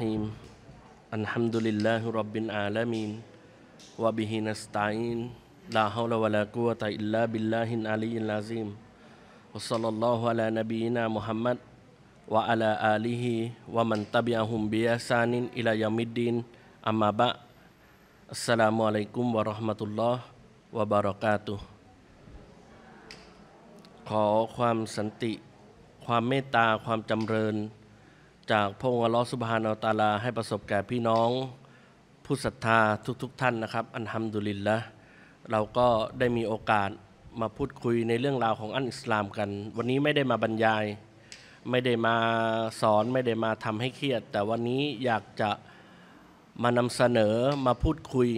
الرحيم الحمد لله رب العالمين وبه نستعين لا حول ولا قوة إلا بالله العلي العظيم وصلى الله على نبينا محمد وعلى آله ومن تبعهم بإحسان إلى يوم الدين أما بعد السلام عليكم ورحمة الله وبركاته ขอความสันติความเมตตาความจำเริญจากพระองค์ลอสุบฮานอัลตาลาให้ประสบแก่พี่น้องผู้ศรัทธาทุก ๆทท่านนะครับอันฮัมดุลิลละเราก็ได้มีโอกาสมาพูดคุยในเรื่องราวของอันอิสลามกัน วันนี้ไม่ได้มาบรรยาย ไม่ได้มาสอนไม่ได้มาทำให้เครียดแต่วันนี้อยากจะมานำเสนอมาพูดคุย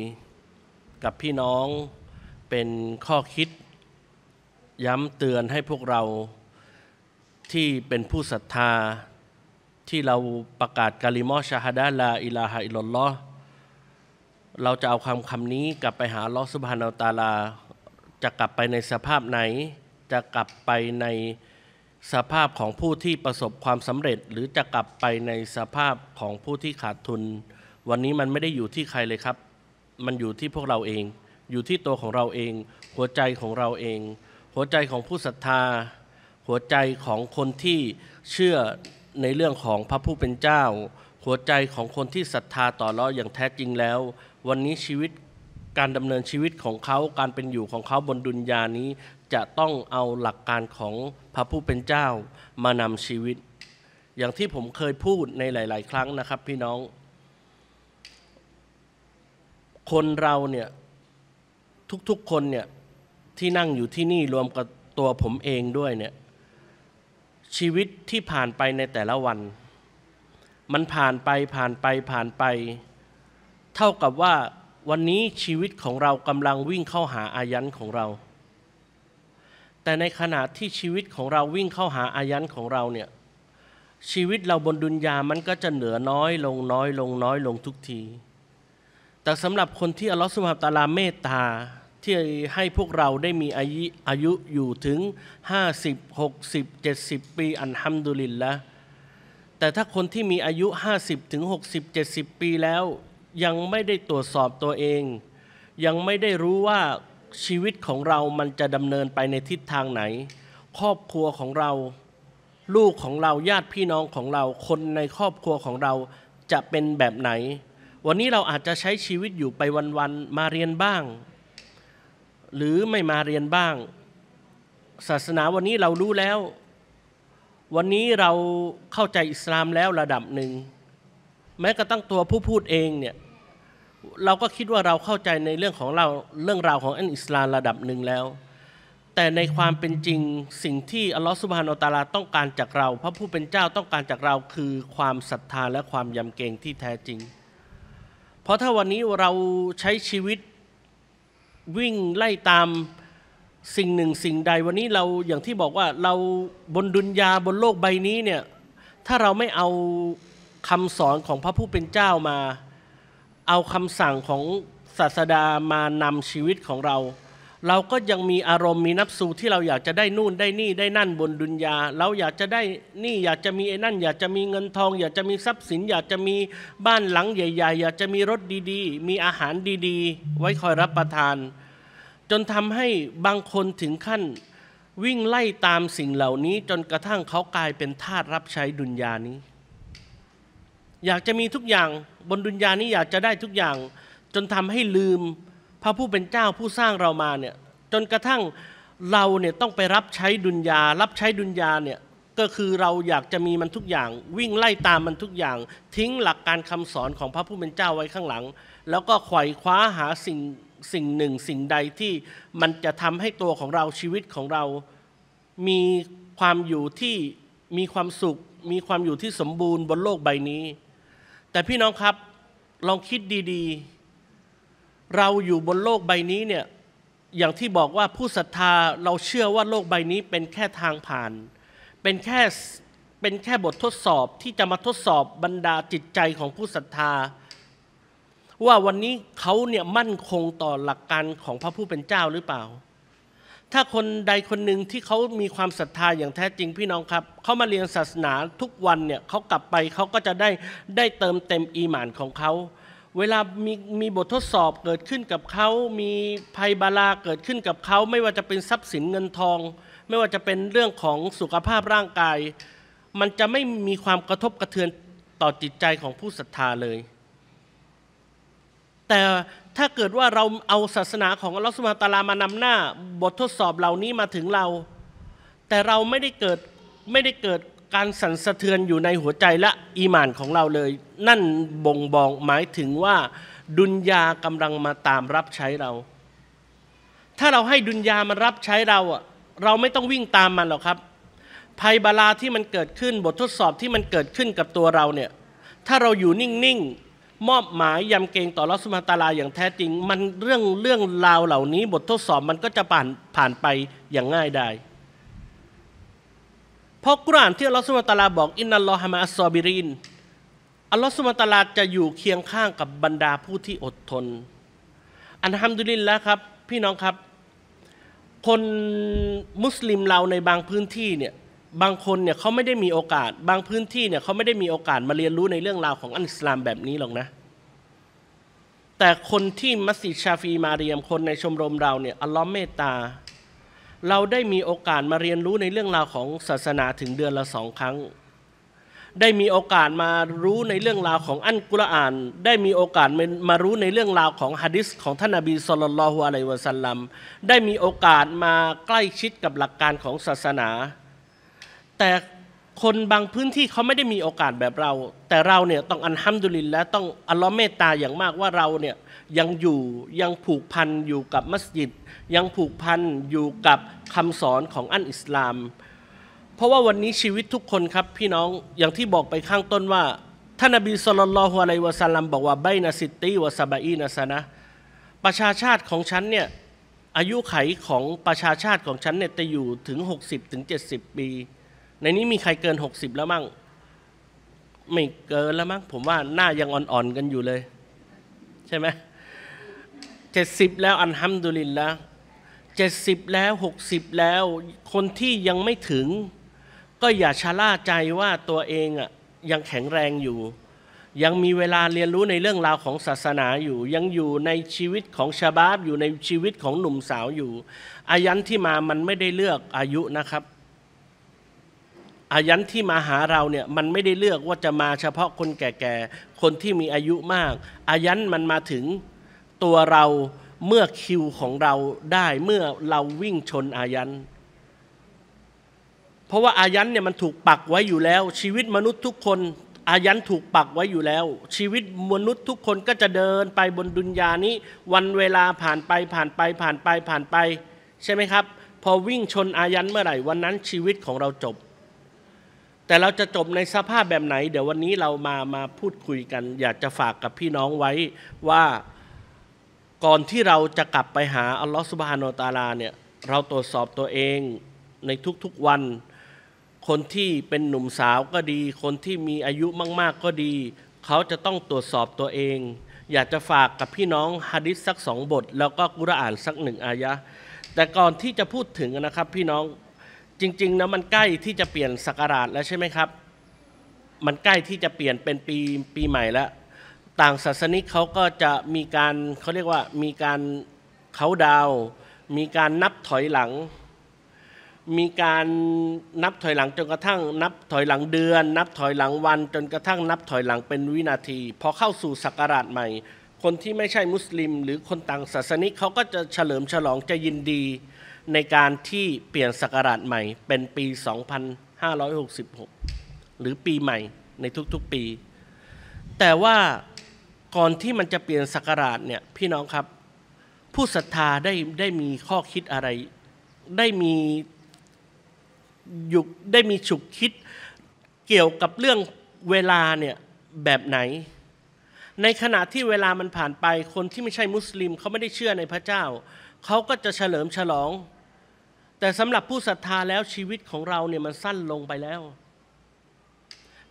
กับพี่น้องเป็นข้อคิดย้ำเตือนให้พวกเราที่เป็นผู้ศรัทธาที่เราประกาศกาลิมอชาฮดาลา อิลาฮะอิลลอห์เราจะเอาความคำนี้กลับไปหาลอสุบฮานาตาลา จะกลับไปในสภาพไหน จะกลับไปในสภาพของผู้ที่ประสบความสำเร็จ หรือจะกลับไปในสภาพของผู้ที่ขาดทุน วันนี้มันไม่ได้อยู่ที่ใครเลยครับ มันอยู่ที่พวกเราเอง อยู่ที่ตัวของเราเอง หัวใจของเราเอง หัวใจของผู้ศรัทธา หัวใจของคนที่เชื่อในเรื่องของพระผู้เป็นเจ้า หัวใจของคนที่ศรัทธาต่อเราอย่างแท้จริงแล้ว วันนี้ชีวิตการดำเนินชีวิตของเขาการเป็นอยู่ของเขาบนดุนยานี้จะต้องเอาหลักการของพระผู้เป็นเจ้ามานำชีวิต อย่างที่ผมเคยพูดในหลาย ๆ ครั้งนะครับพี่น้อง คนเราเนี่ยทุก ๆ คนเนี่ยที่นั่งอยู่ที่นี่รวมกับตัวผมเองด้วยเนี่ยชีวิตที่ผ่านไปในแต่ละวัน มันผ่านไปผ่านไปผ่านไป เท่ากับว่าวันนี้ชีวิตของเรากำลังวิ่งเข้าหาอายันของเรา แต่ในขณะที่ชีวิตของเราวิ่งเข้าหาอายันของเราเนี่ยชีวิตเราบนดุนยามันก็จะเหนือน้อยลงน้อยลงน้อยลงทุกที แต่สำหรับคนที่อัลลอฮฺสุบฮฺตาลาเมตตาที่ให้พวกเราได้มีอายุอายุอยู่ถึง 50 60 70 ปี อันฮัมดุลิลละแต่ถ้าคนที่มีอายุ50ถึง60 70 ปีแล้ว ยังไม่ได้ตรวจสอบตัวเอง ยังไม่ได้รู้ว่าชีวิตของเรา มันจะดำเนินไปในทิศทางไหน ครอบครัวของเรา ลูกของเราญาติพี่น้องของเราคนในครอบครัวของเราจะเป็นแบบไหน วันนี้เราอาจจะใช้ชีวิตอยู่ไปวันๆมาเรียนบ้างหรือไม่มาเรียนบ้าง ศาสนาวันนี้เรารู้แล้ว วันนี้เราเข้าใจอิสลามแล้วระดับหนึ่งแม้กระทั่งตัวผู้พูดเองเนี่ยเราก็คิดว่าเราเข้าใจในเรื่องของเราเรื่องราวของอันอิสลามระดับหนึ่งแล้ว แต่ในความเป็นจริงสิ่งที่อัลลอฮฺสุบฮานาตาลาต้องการจากเราพระผู้เป็นเจ้าต้องการจากเราคือความศรัทธาและความยำเกรงที่แท้จริง เพราะถ้าวันนี้เราใช้ชีวิตวิ่งไล่ตามสิ่งหนึ่งสิ่งใดวันนี้เราอย่างที่บอกว่าเราบนดุนยาบนโลกใบนี้เนี่ย ถ้าเราไม่เอาคำสอนของพระผู้เป็นเจ้ามา เอาคำสั่งของศาสดามานำชีวิตของเราเราก็ยังมีอารมณ์มีนับสูที่เราอยากจะได้นู่น ได้นี่ได้นั่นบนดุนยาเราอยากจะได้นี่อยากจะมีไอ้นั่น อยากจะมีเงินทอง อยากจะมีทรัพย์สินอยากจะมีบ้านหลังใหญ่ ๆ อยากจะมีรถดีๆ มีอาหารดีๆ ไว้คอยรับประทาน จนทำให้บางคนถึงขั้น วิ่งไล่ตามสิ่งเหล่านี้จนกระทั่งเขากลายเป็นทาสรับใช้ดุนยานี้ อยากจะมีทุกอย่างบนดุนยานี้อยากจะได้ทุกอย่าง จนทำให้ลืมพระผู้เป็นเจ้าผู้สร้างเรามาเนี่ยจนกระทั่งเราเนี่ยต้องไปรับใช้ดุนยารับใช้ดุนยาเนี่ยก็คือเราอยากจะมีมันทุกอย่างวิ่งไล่ตามมันทุกอย่าง ทิ้งหลักการคำสอนของพระผู้เป็นเจ้าไว้ข้างหลัง แล้วก็ไขว่คว้าหาสิ่งสิ่งหนึ่งสิ่งใดที่มันจะทำให้ตัวของเราชีวิตของเรามีความอยู่ที่มีความสุข มีความอยู่ที่สมบูรณ์บนโลกใบนี้ แต่พี่น้องครับลองคิดดี ๆเราอยู่บนโลกใบนี้เนี่ยอย่างที่บอกว่าผู้ศรัทธาเราเชื่อว่าโลกใบนี้เป็นแค่ทางผ่าน เป็นแค่เป็นแค่บททดสอบที่จะมาทดสอบบรรดาจิตใจของผู้ศรัทธา ว่าวันนี้เขาเนี่ยมั่นคงต่อหลักการของพระผู้เป็นเจ้าหรือเปล่า ถ้าคนใดคนหนึ่งที่เขามีความศรัทธาอย่างแท้จริงพี่น้องครับเขามาเรียนศาสนาทุกวันเนี่ยเขากลับไปเขาก็จะได้ ได้เติมเต็มอีหมานของเขาเวลามีมีบททดสอบเกิดขึ้นกับเขา มีภัยบาลาเกิดขึ้นกับเขาไม่ว่าจะเป็นทรัพย์สินเงินทอง ไม่ว่าจะเป็นเรื่องของสุขภาพร่างกาย มันจะไม่มีความกระทบกระเทือนต่อจิตใจของผู้ศรัทธาเลย แต่ถ้าเกิดว่าเราเอาศาสนาของอัลลอฮฺสุบฮาตาลามานำหน้า บททดสอบเหล่านี้มาถึงเรา แต่เราไม่ได้เกิดไม่ได้เกิดการสั่นสะเทือนอยู่ในหัวใจและอีหมานของเราเลย นั่นบ่งบอกหมายถึงว่า ดุนยากำลังมาตามรับใช้เรา ถ้าเราให้ดุนยามันรับใช้เราอะเราไม่ต้องวิ่งตามมันหรอกครับ ภัยบาลาที่มันเกิดขึ้นบททดสอบที่มันเกิดขึ้นกับตัวเราเนี่ยถ้าเราอยู่นิ่งๆมอบหมายยำเกรงต่อรัสมาตาลาอย่างแท้จริง มันเรื่องเรื่องราวเหล่านี้บททดสอบมันก็จะผ่านผ่านไปอย่างง่ายดายเพราะกุรานที่อัลลอฮฺสุบตาลาบอกอินนัลลอฮฺมาอัสซอบิรินอัลลอฮฺสุบตาลาจะอยู่เคียงข้างกับบรรดาผู้ที่อดทน อันฮัมดุลินแล้วครับ พี่น้องครับ คนมุสลิมเราในบางพื้นที่เนี่ยบางคนเนี่ยเขาไม่ได้มีโอกาส บางพื้นที่เนี่ยเขาไม่ได้มีโอกาสมาเรียนรู้ในเรื่องราวของอันอิสลามแบบนี้หรอกนะ แต่คนที่มัสยิดชาฟีมาเรียมคนในชมรมเราเนี่ยอัลลอฮ์เมตตาเราได้มีโอกาสมาเรียนรู้ในเรื่องราวของศาสนาถึงเดือนละสองครั้ง ได้มีโอกาสมารู้ในเรื่องราวของอัลกุรอาน ได้มีโอกาสมารู้ในเรื่องราวของฮะดิษของท่านนบีสุลต่านละฮุอะลัยวะสัลลัม ได้มีโอกาสมาใกล้ชิดกับหลักการของศาสนา แต่คนบางพื้นที่เขาไม่ได้มีโอกาสแบบเรา แต่เราเนี่ยต้องอันฮัมดุลินและต้องอัลลอฮ์เมตตาอย่างมากว่าเราเนี่ยยังอยู่ยังผูกพันอยู่กับมัสยิด ยังผูกพันอยู่กับคำสอนของอันอิสลาม เพราะว่าวันนี้ชีวิตทุกคนครับพี่น้องอย่างที่บอกไปข้างต้นว่าท่านอบีสุลลฮุอะลัยวะสัลลัมบอกว่าใบนาสิตีวะซาบอีนาสนะ ประชาชาติของฉันเนี่ย อายุไขของประชาชาติของฉันเนี่ยจะอยู่ถึง60ถึง70ปีในนี้มีใครเกิน 60 แล้วมั่งไม่เกินแล้วมั้งผมว่าหน้ายังอ่อนๆกันอยู่เลย ใช่ไหมเจ็ดสิบแล้วอันฮัมดุลิลละเจ็ดสิบแล้วหกสิบแล้วคนที่ยังไม่ถึง ก็อย่าชะล่าใจว่าตัวเองอ่ะยังแข็งแรงอยู่ ยังมีเวลาเรียนรู้ในเรื่องราวของศาสนาอยู่ ยังอยู่ในชีวิตของชาบาบอยู่ในชีวิตของหนุ่มสาวอยู่ อายันที่มามันไม่ได้เลือกอายุนะครับอายันที่มาหาเราเนี่ยมันไม่ได้เลือกว่าจะมาเฉพาะคนแก่ๆคนที่มีอายุมากอายันมันมาถึงตัวเราเมื่อคิวของเราได้เมื่อเราวิ่งชนอายันเพราะว่าอายันเนี่ยมันถูกปักไว้อยู่แล้ว ชีวิตมนุษย์ทุกคน อายันถูกปักไว้อยู่แล้ว ชีวิตมนุษย์ทุกคนก็จะเดินไปบนดุนยานี้ วันเวลาผ่านไปผ่านไปผ่านไปผ่านไป ใช่ไหมครับ พอวิ่งชนอายันเมื่อไหร่วันนั้น ชีวิตของเราจบ แต่เราจะจบในสภาพแบบไหน เดี๋ยววันนี้เรามามาพูดคุยกัน อยากจะฝากกับพี่น้องไว้ว่าก่อนที่เราจะกลับไปหาอัลลอฮฺสุบฮานอตาลาเนี่ยเราตรวจสอบตัวเองในทุกๆวันคนที่เป็นหนุ่มสาวก็ดี คนที่มีอายุมากๆก็ดี เขาจะต้องตรวจสอบตัวเอง อยากจะฝากกับพี่น้องฮะดิษสักสองบท แล้วก็กุรอานสักหนึ่งอายะ แต่ก่อนที่จะพูดถึงนะครับพี่น้องจริงๆนะมันใกล้ที่จะเปลี่ยนสักราชแล้วใช่ไหมครับ มันใกล้ที่จะเปลี่ยนเป็นปีปีใหม่แล้วต่างศาสนิกเขาก็จะมีการเขาเรียกว่ามีการเขาดาว มีการนับถอยหลัง มีการนับถอยหลังจนกระทั่งนับถอยหลังเดือน นับถอยหลังวันจนกระทั่งนับถอยหลังเป็นวินาทีพอเข้าสู่ศักราชใหม่ คนที่ไม่ใช่มุสลิม หรือคนต่างศาสนิกเขาก็จะเฉลิมฉลองจะยินดีในการที่เปลี่ยนศักราชใหม่ เป็นปี2566หรือปีใหม่ในทุกๆปี แต่ว่าก่อนที่มันจะเปลี่ยนสักราชเนี่ยพี่น้องครับ ผู้ศรัทธาได้ได้มีข้อคิดอะไร ได้มียุ่ได้มีฉุกคิดเกี่ยวกับเรื่องเวลาเนี่ยแบบไหน ในขณะที่เวลามันผ่านไปคนที่ไม่ใช่มุสลิมเขาไม่ได้เชื่อในพระเจ้าเขาก็จะเฉลิมฉลอง แต่สำหรับผู้ศรัทธาแล้วชีวิตของเราเนี่ยมันสั้นลงไปแล้ว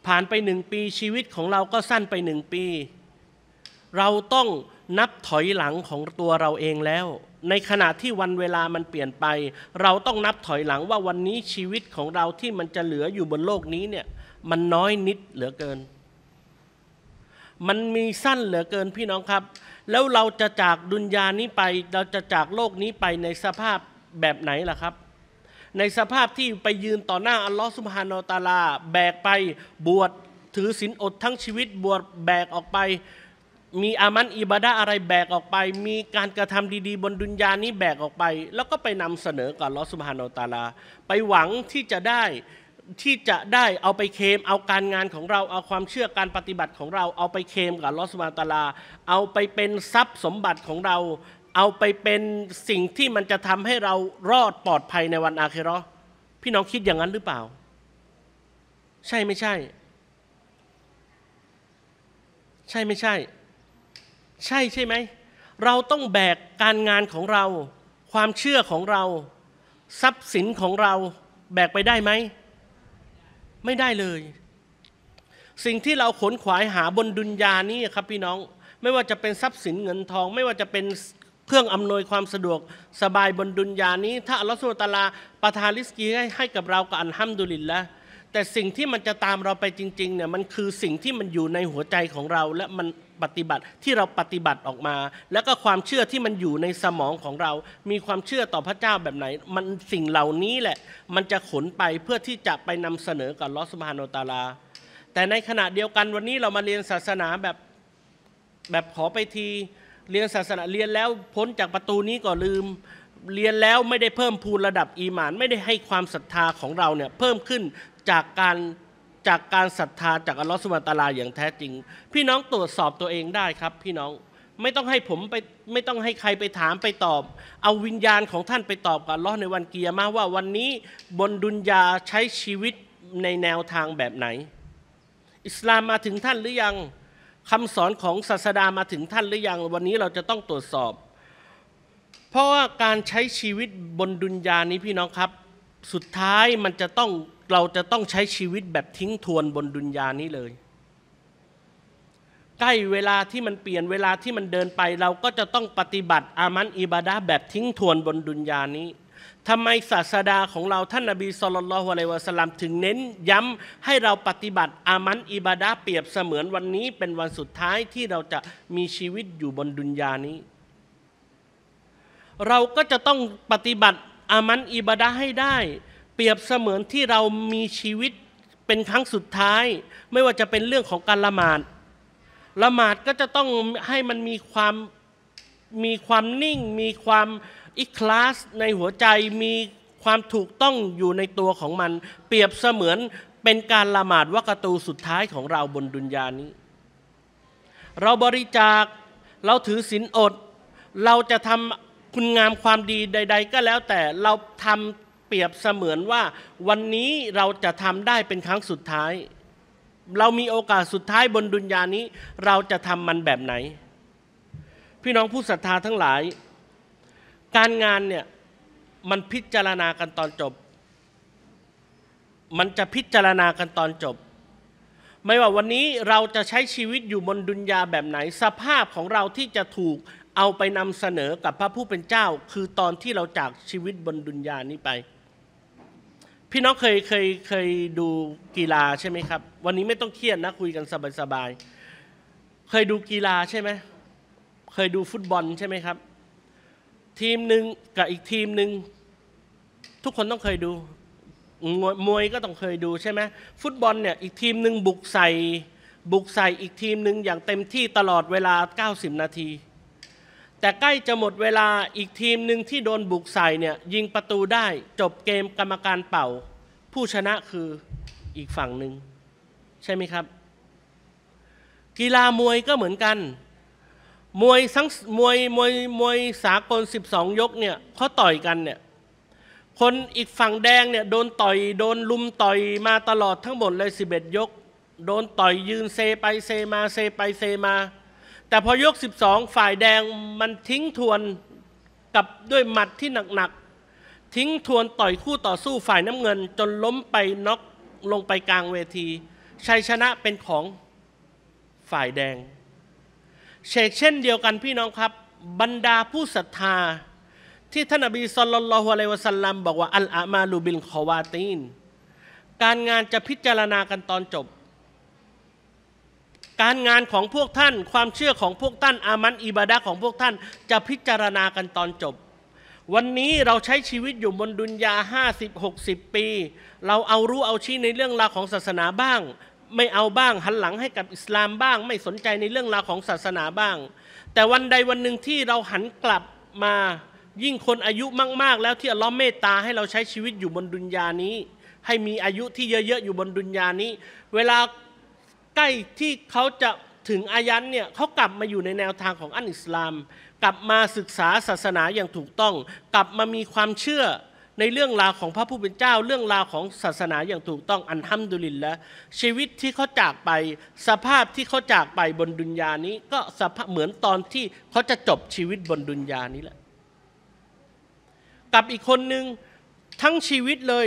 ผ่านไปหนึ่งปีชีวิตของเราก็สั้นไปหนึ่งปีเราต้องนับถอยหลังของตัวเราเองแล้ว ในขณะที่วันเวลามันเปลี่ยนไป เราต้องนับถอยหลังว่าวันนี้ชีวิตของเราที่มันจะเหลืออยู่บนโลกนี้เนี่ยมันน้อยนิดเหลือเกิน มันมีสั้นเหลือเกินพี่น้องครับ แล้วเราจะจากดุนยานี้ไป เราจะจากโลกนี้ไปในสภาพแบบไหนล่ะครับ ในสภาพที่ไปยืนต่อหน้าอัลลอฮฺสุบฮานอตาลาแบกไป บวชถือศีลอดทั้งชีวิต บวชแบกออกไปมีอามันอิบาดาอะไรแบกออกไป มีการกระทำดีๆ บนดุนยานี้แบกออกไป แล้วก็ไปนำเสนอกับลอสุมฮานอตาลา ไปหวังที่จะได้ที่จะได้เอาไปเคม เอาการงานของเราเอาความเชื่อการปฏิบัติของเราเอาไปเคมกับลอสุมฮานตาลา เอาไปเป็นทรัพย์สมบัติของเรา เอาไปเป็นสิ่งที่มันจะทำให้เรารอดปลอดภัยในวันอาคีรอพี่น้องคิดอย่างนั้นหรือเปล่า ใช่ไม่ใช่ ใช่ไม่ใช่ใช่ใช่ไหมเราต้องแบกการงานของเรา ความเชื่อของเรา ทรัพย์สินของเรา แบกไปได้ไหม ไม่ได้เลย สิ่งที่เราขนขวายหาบนดุนยานี้ครับ พี่น้อง ไม่ว่าจะเป็นทรัพย์สินเงินทอง ไม่ว่าจะเป็นเครื่องอำนวยความสะดวก สบายบนดุนยานี้ ถ้าอัลลอฮฺสุลตาลาประทานริสกี ให้กับเราก็อัหฮัมดุลิลละแต่สิ่งที่มันจะตามเราไปจริงๆเนี่ยมันคือสิ่งที่มันอยู่ในหัวใจของเราและมันปฏิบัติที่เราปฏิบัติออกมา แล้วก็ความเชื่อที่มันอยู่ในสมองของเรา มีความเชื่อต่อพระเจ้าแบบไหน มันสิ่งเหล่านี้แหละมันจะขนไปเพื่อที่จะไปนำเสนอกับลอสมาโนตาลาแต่ในขณะเดียวกันวันนี้เรามาเรียนศาสนาแบบแบบขอไปทีเรียนศาสนาเรียนแล้วพ้นจากประตูนี้ก็ลืมเรียนแล้วไม่ได้เพิ่มพูนระดับอีหมาน ไม่ได้ให้ความศรัทธาของเราเนี่ยเพิ่มขึ้นจากการจากการศรัทธา จากอัลลอฮฺสุบตาลาอย่างแท้จริง พี่น้องตรวจสอบตัวเองได้ครับ พี่น้องไม่ต้องให้ผมไปไม่ต้องให้ใครไปถามไปตอบ เอาวิญญาณของท่านไปตอบกับลอฮในวันเกียร์มาว่าวันนี้บนดุนยาใช้ชีวิตในแนวทางแบบไหน อิสลามมาถึงท่านหรือยังคำสอนของศาสดามาถึงท่านหรือยังวันนี้เราจะต้องตรวจสอบเพราะว่าการใช้ชีวิตบนดุนยานี้พี่น้องครับ สุดท้ายมันจะต้องเราจะต้องใช้ชีวิตแบบทิ้งทวนบนดุนยานี้เลย ใกล้เวลาที่มันเปลี่ยนเวลาที่มันเดินไป เราก็จะต้องปฏิบัติอามันอิบาดาแบบทิ้งทวนบนดุนยานี้ทำไมศาสดาของเราท่านนบีสุลต่านละฮ์อะลัยวะสลามถึงเน้นย้ำให้เราปฏิบัติอามันอิบาดาเปรียบเสมือนวันนี้เป็นวันสุดท้ายที่เราจะมีชีวิตอยู่บนดุนยานี้เราก็จะต้องปฏิบัติอามันอิบาดะให้ได้ เปรียบเสมือนที่เรามีชีวิตเป็นครั้งสุดท้าย ไม่ว่าจะเป็นเรื่องของการละหมาดละหมาดก็จะต้องให้มันมีความมีความนิ่ง มีความอิคลาสในหัวใจมีความถูกต้องอยู่ในตัวของมัน เปรียบเสมือนเป็นการละหมาดวัคตูสุดท้ายของเราบนดุนยานี้ เราบริจาคเราถือศีลอด เราจะทำคุณงามความดีใดๆก็แล้วแต่เราทำเปรียบเสมือนว่าวันนี้เราจะทำได้เป็นครั้งสุดท้าย เรามีโอกาสสุดท้ายบนดุนยานี้เราจะทำมันแบบไหน พี่น้องผู้ศรัทธาทั้งหลาย การงานเนี่ย มันพิจารณากันตอนจบ มันจะพิจารณากันตอนจบ ไม่ว่าวันนี้เราจะใช้ชีวิตอยู่บนดุนยาแบบไหน สภาพของเราที่จะถูกเอาไปนำเสนอกับพระผู้เป็นเจ้าคือตอนที่เราจากชีวิตบนดุนยานี้ไป พี่น้องเคยเคยเคยดูกีฬาใช่ไหมครับ วันนี้ไม่ต้องเครียดนะคุยกันสบายๆเคยดูกีฬาใช่ไหมเคยดูฟุตบอลใช่ไหมครับ ทีมหนึ่งกับอีกทีมหนึ่งทุกคนต้องเคยดู มวยก็ต้องเคยดูใช่ไหมฟุตบอลเนี่ยอีกทีมหนึ่งบุกใส่บุกใส่อีกทีมหนึ่งอย่างเต็มที่ตลอดเวลา 90 นาทีแต่ใกล้จะหมดเวลาอีกทีมหนึ่งที่โดนบุกใส่เนี่ยยิงประตูได้จบเกมกรรมการเป่า ผู้ชนะคืออีกฝั่งหนึ่ง ใช่ไหมครับ กีฬามวยก็เหมือนกัน มวยทั้งมวยมวยมวยสากล 12 ยกเนี่ยเขาต่อยกันเนี่ยคนอีกฝั่งแดงเนี่ยโดนต่อยโดนลุมต่อยมาตลอดทั้งหมดเลย 11 ยก โดนต่อยยืนเซไปเซมา เซไปเซมาแต่พอยก 12 ฝ่ายแดงมันทิ้งทวนกับด้วยหมัดที่หนัก ๆ ทิ้งทวนต่อยคู่ต่อสู้ฝ่ายน้ำเงิน จนล้มไปน็อกลงไปกลางเวที ชัยชนะเป็นของฝ่ายแดง เชกเช่นเดียวกันพี่น้องครับ บรรดาผู้ศรัทธาที่ท่านอบีสลลลอฮุอะลัยวะสัลลัมบอกว่าอัลอามาลูบินคอวาตีน การงานจะพิจารณากันตอนจบการงานของพวกท่าน ความเชื่อของพวกท่านอามันอิบาดะของพวกท่านจะพิจารณากันตอนจบ วันนี้เราใช้ชีวิตอยู่บนดุนยา50-60 ปี เราเอารู้เอาชี้ในเรื่องราวของศาสนาบ้าง ไม่เอาบ้างหันหลังให้กับอิสลามบ้าง ไม่สนใจในเรื่องราวของศาสนาบ้าง แต่วันใดวันหนึ่งที่เราหันกลับมายิ่งคนอายุมาก ๆ แล้วที่อัลลอฮ์เมตตาให้เราใช้ชีวิตอยู่บนดุนยานี้ ให้มีอายุที่เยอะๆอยู่บนดุนยานี้ เวลาใกล้ที่เขาจะถึงอายันเนี่ยเขากลับมาอยู่ในแนวทางของอันอิสลาม กลับมาศึกษาศาสนาอย่างถูกต้อง กลับมามีความเชื่อในเรื่องราวของพระผู้เป็นเจ้า เรื่องราวของศาสนาอย่างถูกต้อง อันห้มดุลินแล้วชีวิตที่เขาจากไปสภาพที่เขาจากไปบนดุนยานี้ ก็สภาพเหมือนตอนที่เขาจะจบชีวิตบนดุนยานี้แหละกับอีกคนหนึ่งทั้งชีวิตเลย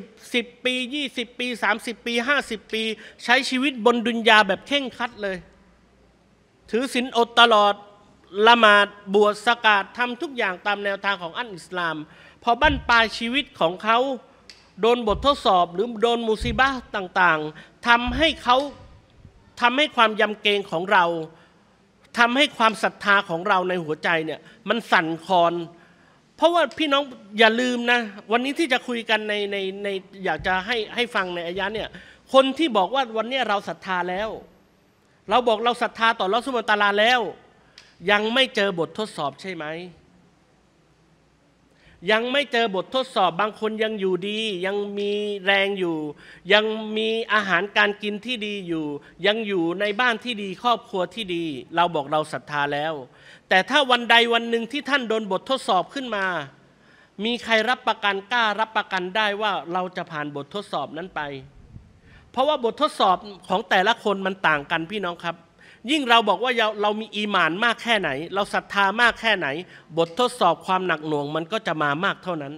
50สิบปียี่สิบปีสสามิบปีห้าสิบปี ใช้ชีวิตบนดุนยาแบบเข่งคัดเลย ถือศีลอดตลอดละหมาดบวชสกาดทำทุกอย่างตามแนวทางของอันอิสลาม พอบั้นปลายชีวิตของเขาโดนบททดสอบ หรือโดนมุซีบ้าต่าง ๆทำให้เขาทำให้ความยำเกรงของเราทำให้ความศรัทธาของเราในหัวใจเนี่ย มันสั่นคลอนเพราะว่าพี่น้องอย่าลืมนะวันนี้ที่จะคุยกันในในในอยากจะให้ให้ฟังในอายะเนี่ย คนที่บอกว่าวันนี้เราศรัทธาแล้ว เราบอกเราศรัทธาต่อลอสุมตาลาแล้ว ยังไม่เจอบททดสอบใช่ไหมยังไม่เจอบททดสอบบางคนยังอยู่ดี ยังมีแรงอยู่ ยังมีอาหารการกินที่ดีอยู่ ยังอยู่ในบ้านที่ดีครอบครัวที่ดี เราบอกเราศรัทธาแล้วแต่ถ้าวันใดวันหนึ่งที่ท่าน โดนบททดสอบขึ้นมา มีใครรับประกันกล้ารับประกันได้ว่าเราจะผ่านบททดสอบนั้นไป เพราะว่าบททดสอบของแต่ละคนมันต่างกันพี่น้องครับ ยิ่งเราบอกว่าเราเรามีอีหมานมากแค่ไหน เราศรัทธามากแค่ไหน บททดสอบความหนักหน่วงมันก็จะมามากเท่านั้น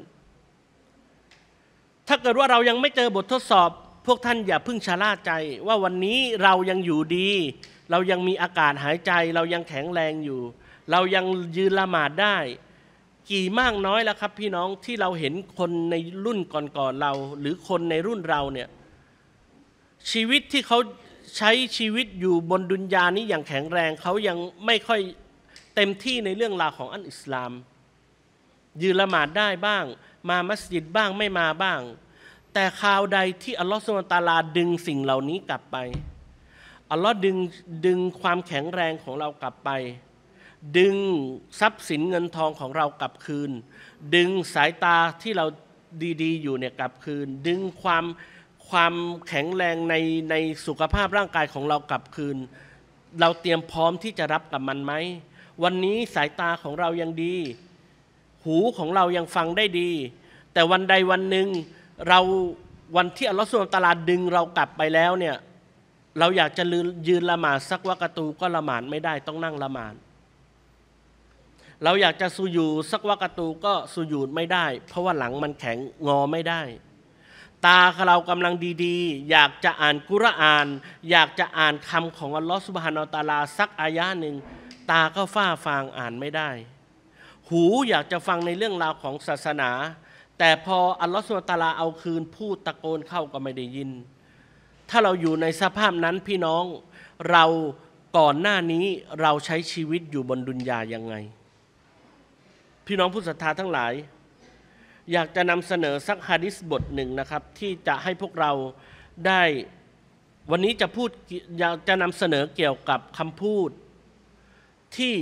ถ้าเกิดว่าเรายังไม่เจอบททดสอบ พวกท่านอย่าพึ่งชะล่าใจว่าวันนี้เรายังอยู่ดี เรายังมีอากาศหายใจ เรายังแข็งแรงอยู่เรายังยืนละหมาดได้ กี่มากน้อยแล้วครับ พี่น้องที่เราเห็นคนในรุ่นก่อนๆเรา หรือคนในรุ่นเราเนี่ย ชีวิตที่เขาใช้ชีวิตอยู่บนดุนยานี้อย่างแข็งแรงเขายังไม่ค่อยเต็มที่ในเรื่องราวของอันอิสลาม ยืนละหมาดได้บ้าง มามัสยิดบ้างไม่มาบ้าง แต่ข่าวใดที่อัลลอฮฺสุลตาลาดึงสิ่งเหล่านี้กลับไปอัลลอฮ์ดึงดึงความแข็งแรงของเรากลับไปดึงทรัพย์สินเงินทองของเรากลับคืน ดึงสายตาที่เราดีๆ อยู่เนี่ยกลับคืน ดึงความความแข็งแรงในในสุขภาพร่างกายของเรากลับคืน เราเตรียมพร้อมที่จะรับกับมันไหม วันนี้สายตาของเรายังดี หูของเรายังฟังได้ดี แต่วันใดวันหนึ่งเราวันที่อัลลอฮฺสุลตาลาดึงเรากลับไปแล้วเนี่ย เราอยากจะยืนละหมาดสักวักตูก็ละหมาดไม่ได้ต้องนั่งละหมาดเราอยากจะสูยูสักวักตูก็สูยูดไม่ได้ เพราะว่าหลังมันแข็งงอไม่ได้ ตาเรากำลังดีๆ อยากจะอ่านกุรอาน อยากจะอ่านคำของอัลลอฮฺสุบฮานาตาลา สักอายะหนึ่งตาก็ฟ้าฟางอ่านไม่ได้ หูอยากจะฟังในเรื่องราวของศาสนา แต่พออัลลอฮฺสุบฮานาตาลาเอาคืนพูดตะโกนเข้าก็ไม่ได้ยิน ถ้าเราอยู่ในสภาพนั้นพี่น้อง เราก่อนหน้านี้เราใช้ชีวิตอยู่บนดุนยายังไงพี่น้องผู้ศรัทธาทั้งหลาย อยากจะนำเสนอสักฮะดิษบทหนึ่งนะครับ ที่จะให้พวกเราได้วันนี้จะพูดอยากจะนำเสนอเกี่ยวกับคำพูด ที่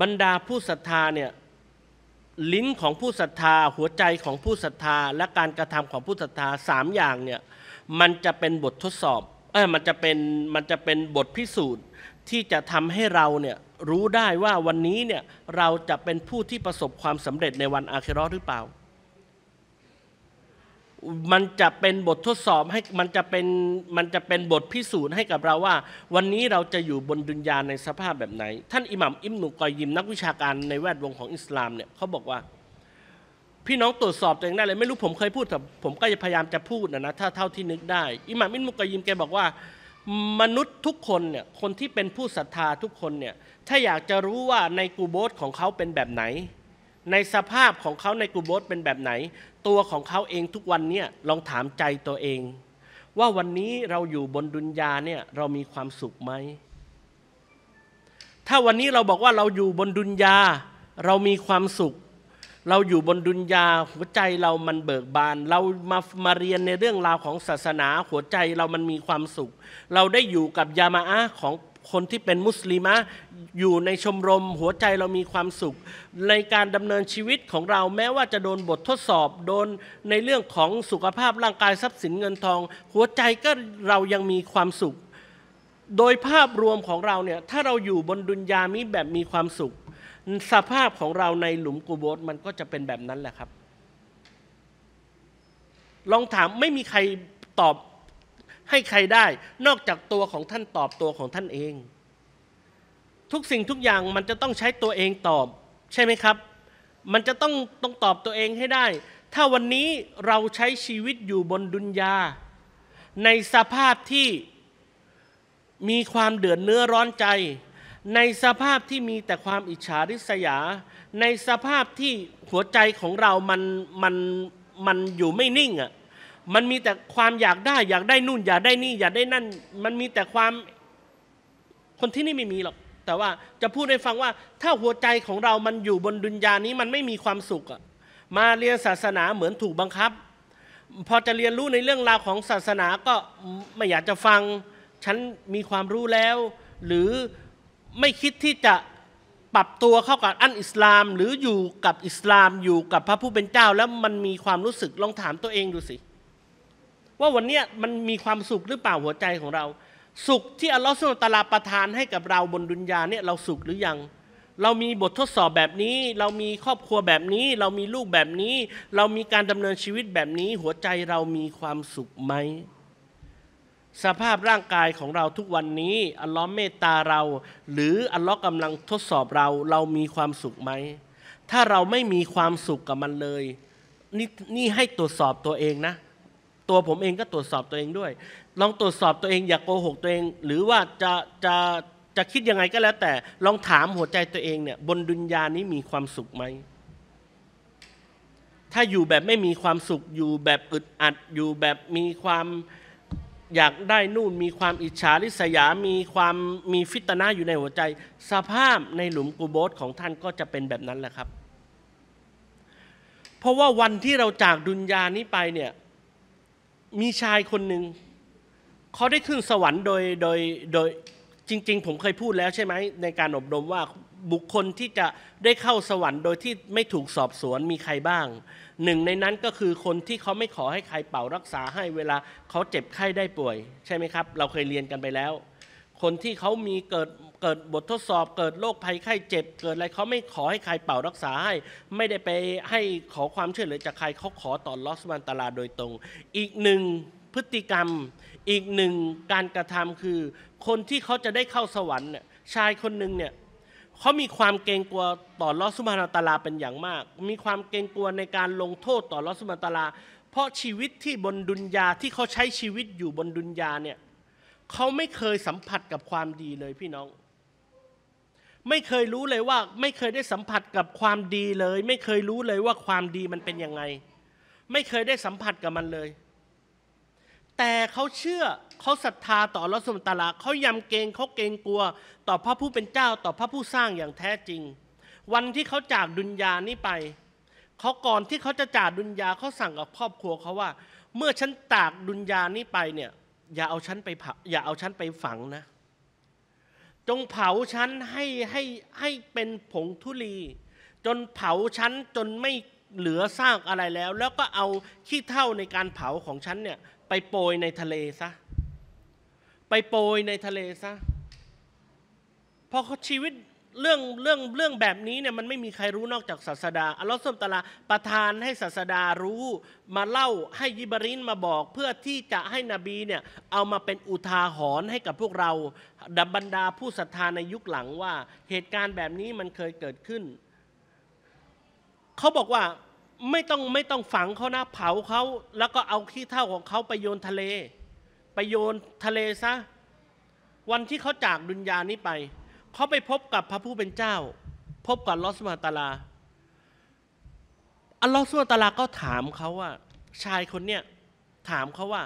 บรรดาผู้ศรัทธาเนี่ยลิ้นของผู้ศรัทธา หัวใจของผู้ศรัทธาและการกระทำของผู้ศรัทธาสามอย่างเนี่ยมันจะเป็นบททดสอบเออมันจะเป็นมันจะเป็นบทพิสูจน์ที่จะทำให้เราเนี่ยรู้ได้ว่าวันนี้เนี่ยเราจะเป็นผู้ที่ประสบความสำเร็จในวันอาคิรอหรือเปล่า มันจะเป็นบททดสอบให้มันจะเป็นมันจะเป็นบทพิสูจน์ให้กับเราว่า วันนี้เราจะอยู่บนดุนยาในสภาพแบบไหนท่านอิหมัมอิมนุกอยยิมนักวิชาการในแวดวงของอิสลามเนี่ยเขาบอกว่า พี่น้องตรวจสอบตัวเองได้เลยไม่รู้ผมเคยพูดแต่ผมก็จะพยายามจะพูดนะนะถ้าเท่าที่นึกได้อิหมัมอินมุกยิมแกบอกว่า มนุษย์ทุกคนเนี่ยคนที่เป็นผู้ศรัทธาทุกคนเนี่ยถ้าอยากจะรู้ว่าในกูโบสของเขาเป็นแบบไหน ในสภาพของเขาในกูโบสเป็นแบบไหน ตัวของเขาเองทุกวันเนี่ยลองถามใจตัวเอง ว่าวันนี้เราอยู่บนดุนยาเนี่ยเรามีความสุขไหมถ้าวันนี้เราบอกว่าเราอยู่บนดุนยาเรามีความสุข เราอยู่บนดุนยาหัวใจเรามันเบิกบาน เรามามาเรียนในเรื่องราวของศาสนาหัวใจเรามันมีความสุข เราได้อยู่กับยามาอะของคนที่เป็นมุสลิมะอยู่ในชมรมหัวใจเรามีความสุข ในการดำเนินชีวิตของเราแม้ว่าจะโดนบททดสอบ โดนในเรื่องของสุขภาพร่างกายทรัพย์สินเงินทอง หัวใจก็เรายังมีความสุข โดยภาพรวมของเราเนี่ยถ้าเราอยู่บนดุนยามิแบบมีความสุข สภาพของเราในหลุมกูโบสมันก็จะเป็นแบบนั้นแหละครับ ลองถามไม่มีใครตอบให้ใครได้นอกจากตัวของท่านตอบตัวของท่านเอง ทุกสิ่งทุกอย่างมันจะต้องใช้ตัวเองตอบใช่ไหมครับ มันจะต้องต้องตอบตัวเองให้ได้ ถ้าวันนี้เราใช้ชีวิตอยู่บนดุนยา ในสภาพที่มีความเดือดเนื้อร้อนใจ ในสภาพที่มีแต่ความอิจฉาริษยา ในสภาพที่หัวใจของเรามันมันมันอยู่ไม่นิ่งอะ่ะมันมีแต่ความอยากได้อยากได้นู่น อยากได้นี่อยากได้นั่น มันมีแต่ความคนที่นี่ไม่มีหรอก แต่ว่าจะพูดให้ฟังว่าถ้าหัวใจของเรามันอยู่บนดุนยานี้มันไม่มีความสุขอะมาเรียนศาสนาเหมือนถูกบังคับ พอจะเรียนรู้ในเรื่องราวของศาสนาก็ไม่อยากจะฟังฉันมีความรู้แล้ว หรือไม่คิดที่จะปรับตัวเข้ากับอันอิสลาม หรืออยู่กับอิสลามอยู่กับพระผู้เป็นเจ้าแล้วมันมีความรู้สึกลองถามตัวเองดูสิว่าวันนี้มันมีความสุขหรือเปล่าหัวใจของเรา สุขที่อัลลอฮฺสุลตาลาประทานให้กับเราบนดุนยาเนี่ยเราสุขหรือยังเรามีบททดสอบแบบนี้ เรามีครอบครัวแบบนี้ เรามีลูกแบบนี้ เรามีการดำเนินชีวิตแบบนี้ หัวใจเรามีความสุขไหมสภาพร่างกายของเราทุกวันนี้ อัลลอฮ์เมตตาเรา หรืออัลลอฮ์กำลังทดสอบเราเรามีความสุขไหมถ้าเราไม่มีความสุขกับมันเลย นี่นี่ให้ตรวจสอบตัวเองนะตัวผมเองก็ตรวจสอบตัวเองด้วย ลองตรวจสอบตัวเอง อย่ากโกหกตัวเอง หรือว่าจะจะ จะคิดยังไงก็แล้วแต่ลองถามหัวใจตัวเองเนี่ยบนดุนยานี้มีความสุขไหม ถ้าอยู่แบบไม่มีความสุขอยู่แบบอึดอัดอยู่แบบมีความ อยากได้นู่นมีความอิจฉาริษยา มีความมีฟิตนาอยู่ในหัวใจ สภาพในหลุมกูโบสของท่านก็จะเป็นแบบนั้นแหละครับ เพราะว่าวันที่เราจากดุนยานี้ไปเนี่ยมีชายคนหนึ่งเขาได้ขึ้นสวรรค์โดยโดยโดยจริง ๆ ผมเคยพูดแล้วใช่ไหมในการอบรมว่าบุคคลที่จะได้เข้าสวรรค์โดยที่ไม่ถูกสอบสวนมีใครบ้างหนึ่งในนั้นก็คือคนที่เขาไม่ขอให้ใครเป่ารักษาให้เวลาเขาเจ็บไข้ได้ป่วย ใช่ไหมครับ เราเคยเรียนกันไปแล้ว คนที่เขามีเกิดเกิดบททดสอบเกิดโรคภัยไข้เจ็บ เกิดอะไรเขาไม่ขอให้ใครเป่ารักษาให้ ไม่ได้ไปให้ขอความช่วยเหลือจากใครเขาขอต่อลอสมันตลาโดยตรง อีกหนึ่งพฤติกรรมอีกหนึ่งการกระทำคือ คนที่เขาจะได้เข้าสวรรค์ชายคนหนึ่งเนี่ยเขามีความเกรงกลัวต่อลอสุมาตลาเป็นอย่างมาก มีความเกรงกลัวในการลงโทษต่อลอสุมาตลาเพราะชีวิตที่บนดุนยาที่เขาใช้ชีวิตอยู่บนดุนยาเนี่ยเขาไม่เคยสัมผัสกับความดีเลยพี่น้องไม่เคยรู้เลยว่าไม่เคยได้สัมผัสกับความดีเลย ไม่เคยรู้เลยว่าความดีมันเป็นยังไง ไม่เคยได้สัมผัสกับมันเลย แต่เขาเชื่อเขาศรัทธาต่อรัสมตลาเขายำเกงเขาเกงกลัว ต่อพระผู้เป็นเจ้าต่อพระผู้สร้างอย่างแท้จริง วันที่เขาจากดุนยานี้ไป เขาก่อนที่เขาจะจากดุนยาเขาสั่งกับครอบครัวเขาว่า เมื่อฉันจากดุนยานี้ไปเนี่ย อย่าเอาฉันไป อย่าเอาฉันไปฝังนะจงเผาฉันให้ให้ให้เป็นผงทุลีจนเผาฉันจนไม่เหลือซากอะไรแล้วแล้วก็เอาขี้เท่าในการเผาของฉันเนี่ยไปโปรยในทะเลซะ ไปโปรยในทะเลซะพอชีวิตเรื่องเรื่องเรื่องแบบนี้เนี่ยมันไม่มีใครรู้นอกจากศาสดาอัลลอฮ์สุลตาลาประทานให้ศาสดารู้มาเล่าให้ยิบรินมาบอกเพื่อที่จะให้นบีเนี่ยเอามาเป็นอุทาหรณ์ให้กับพวกเรา ดับบรรดาผู้ศรัทธาในยุคหลังว่า เหตุการณ์แบบนี้มันเคยเกิดขึ้นเขาบอกว่าไม่ต้องไม่ต้องฝังเขานะเผาเขาแล้วก็เอาขี้เท่าของเขาไปโยนทะเลไปโยนทะเลซะ วันที่เขาจากดุนยานี้ไปเขาไปพบกับพระผู้เป็นเจ้า พบกับลอสมาตาลา อัลลอฮ์สุลตาลาก็ถามเขาว่า ชายคนเนี้ยถามเขาว่า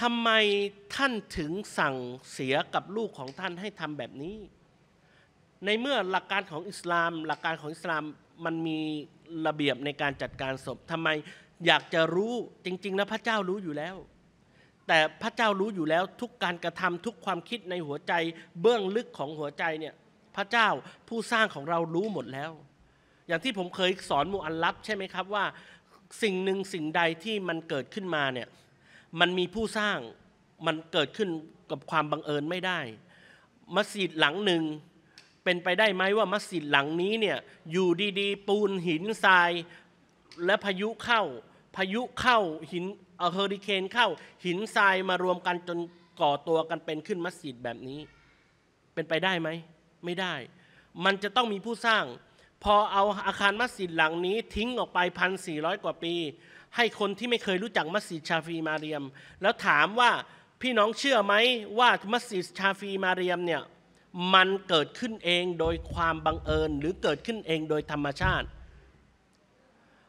ทำไมท่านถึงสั่งเสียกับลูกของท่านให้ทำแบบนี้ ในเมื่อหลักการของอิสลาม หลักการของอิสลามมันมีระเบียบในการจัดการศพทำไมอยากจะรู้จริงๆแล้วพระเจ้ารู้อยู่แล้วแต่พระเจ้ารู้อยู่แล้วทุกการกระทำทุกความคิดในหัวใจ เบื้องลึกของหัวใจเนี่ยพระเจ้าผู้สร้างของเรารู้หมดแล้ว อย่างที่ผมเคยสอนมูอันลับใช่ไหมครับว่า สิ่งหนึ่งสิ่งใดที่มันเกิดขึ้นมาเนี่ยมันมีผู้สร้างมันเกิดขึ้นกับความบังเอิญไม่ได้ มัสยิดหลังหนึ่งเป็นไปได้ไหมว่ามัสยิดหลังนี้เนี่ยอยู่ดีๆ ปูนหินทรายและพายุเข้าพายุเข้าหินเอาเฮอริเคนเข้าหินทรายมารวมกันจนก่อตัวกันเป็นขึ้นมัสยิดแบบนี้ เป็นไปได้ไหมไม่ได้ มันจะต้องมีผู้สร้าง พอเอาอาคารมัสยิดหลังนี้ทิ้งออกไปพันสี่ร้อยกว่าปี ให้คนที่ไม่เคยรู้จักมัสยิดชาฟีมาเรียม แล้วถามว่าพี่น้องเชื่อไหมว่ามัสยิดชาฟีมาเรียมเนี่ยมันเกิดขึ้นเองโดยความบังเอิญหรือเกิดขึ้นเองโดยธรรมชาติ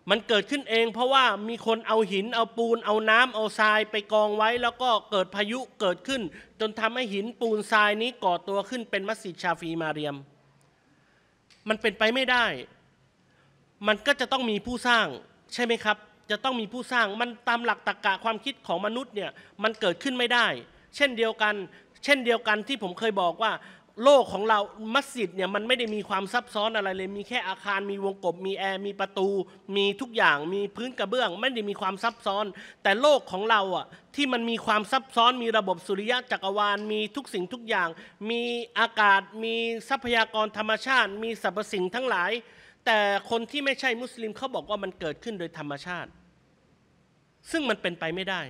มันเกิดขึ้นเอง เพราะว่ามีคนเอาหินเอาปูน เอาน้ำเอาทรายไปกองไว้แล้วก็เกิดพายุเกิดขึ้น จนทำให้หินปูนทรายนี้ก่อตัวขึ้นเป็นมัสยิดชาฟีมาเรียม มันเป็นไปไม่ได้ มันก็จะต้องมีผู้สร้างใช่ไหมครับ จะต้องมีผู้สร้างมันตามหลักตรรกะความคิดของมนุษย์เนี่ยมันเกิดขึ้นไม่ได้ เช่นเดียวกัน เช่นเดียวกันที่ผมเคยบอกว่าโลกของเรามัสยิดเนี่ยมันไม่ได้มีความซับซ้อนอะไรเลย มีแค่อาคาร มีวงกบมีแอร์มีประตู มีทุกอย่าง มีพื้นกระเบื้องไม่ได้มีความซับซ้อน แต่โลกของเราอ่ะที่มันมีความซับซ้อนมีระบบสุริยะจักรวาลมีทุกสิ่งทุกอย่าง มีอากาศมีทรัพยากรธรรมชาติ มีสรรพสิ่งทั้งหลาย แต่คนที่ไม่ใช่มุสลิมเขาบอกว่ามันเกิดขึ้นโดยธรรมชาติ ซึ่งมันเป็นไปไม่ได้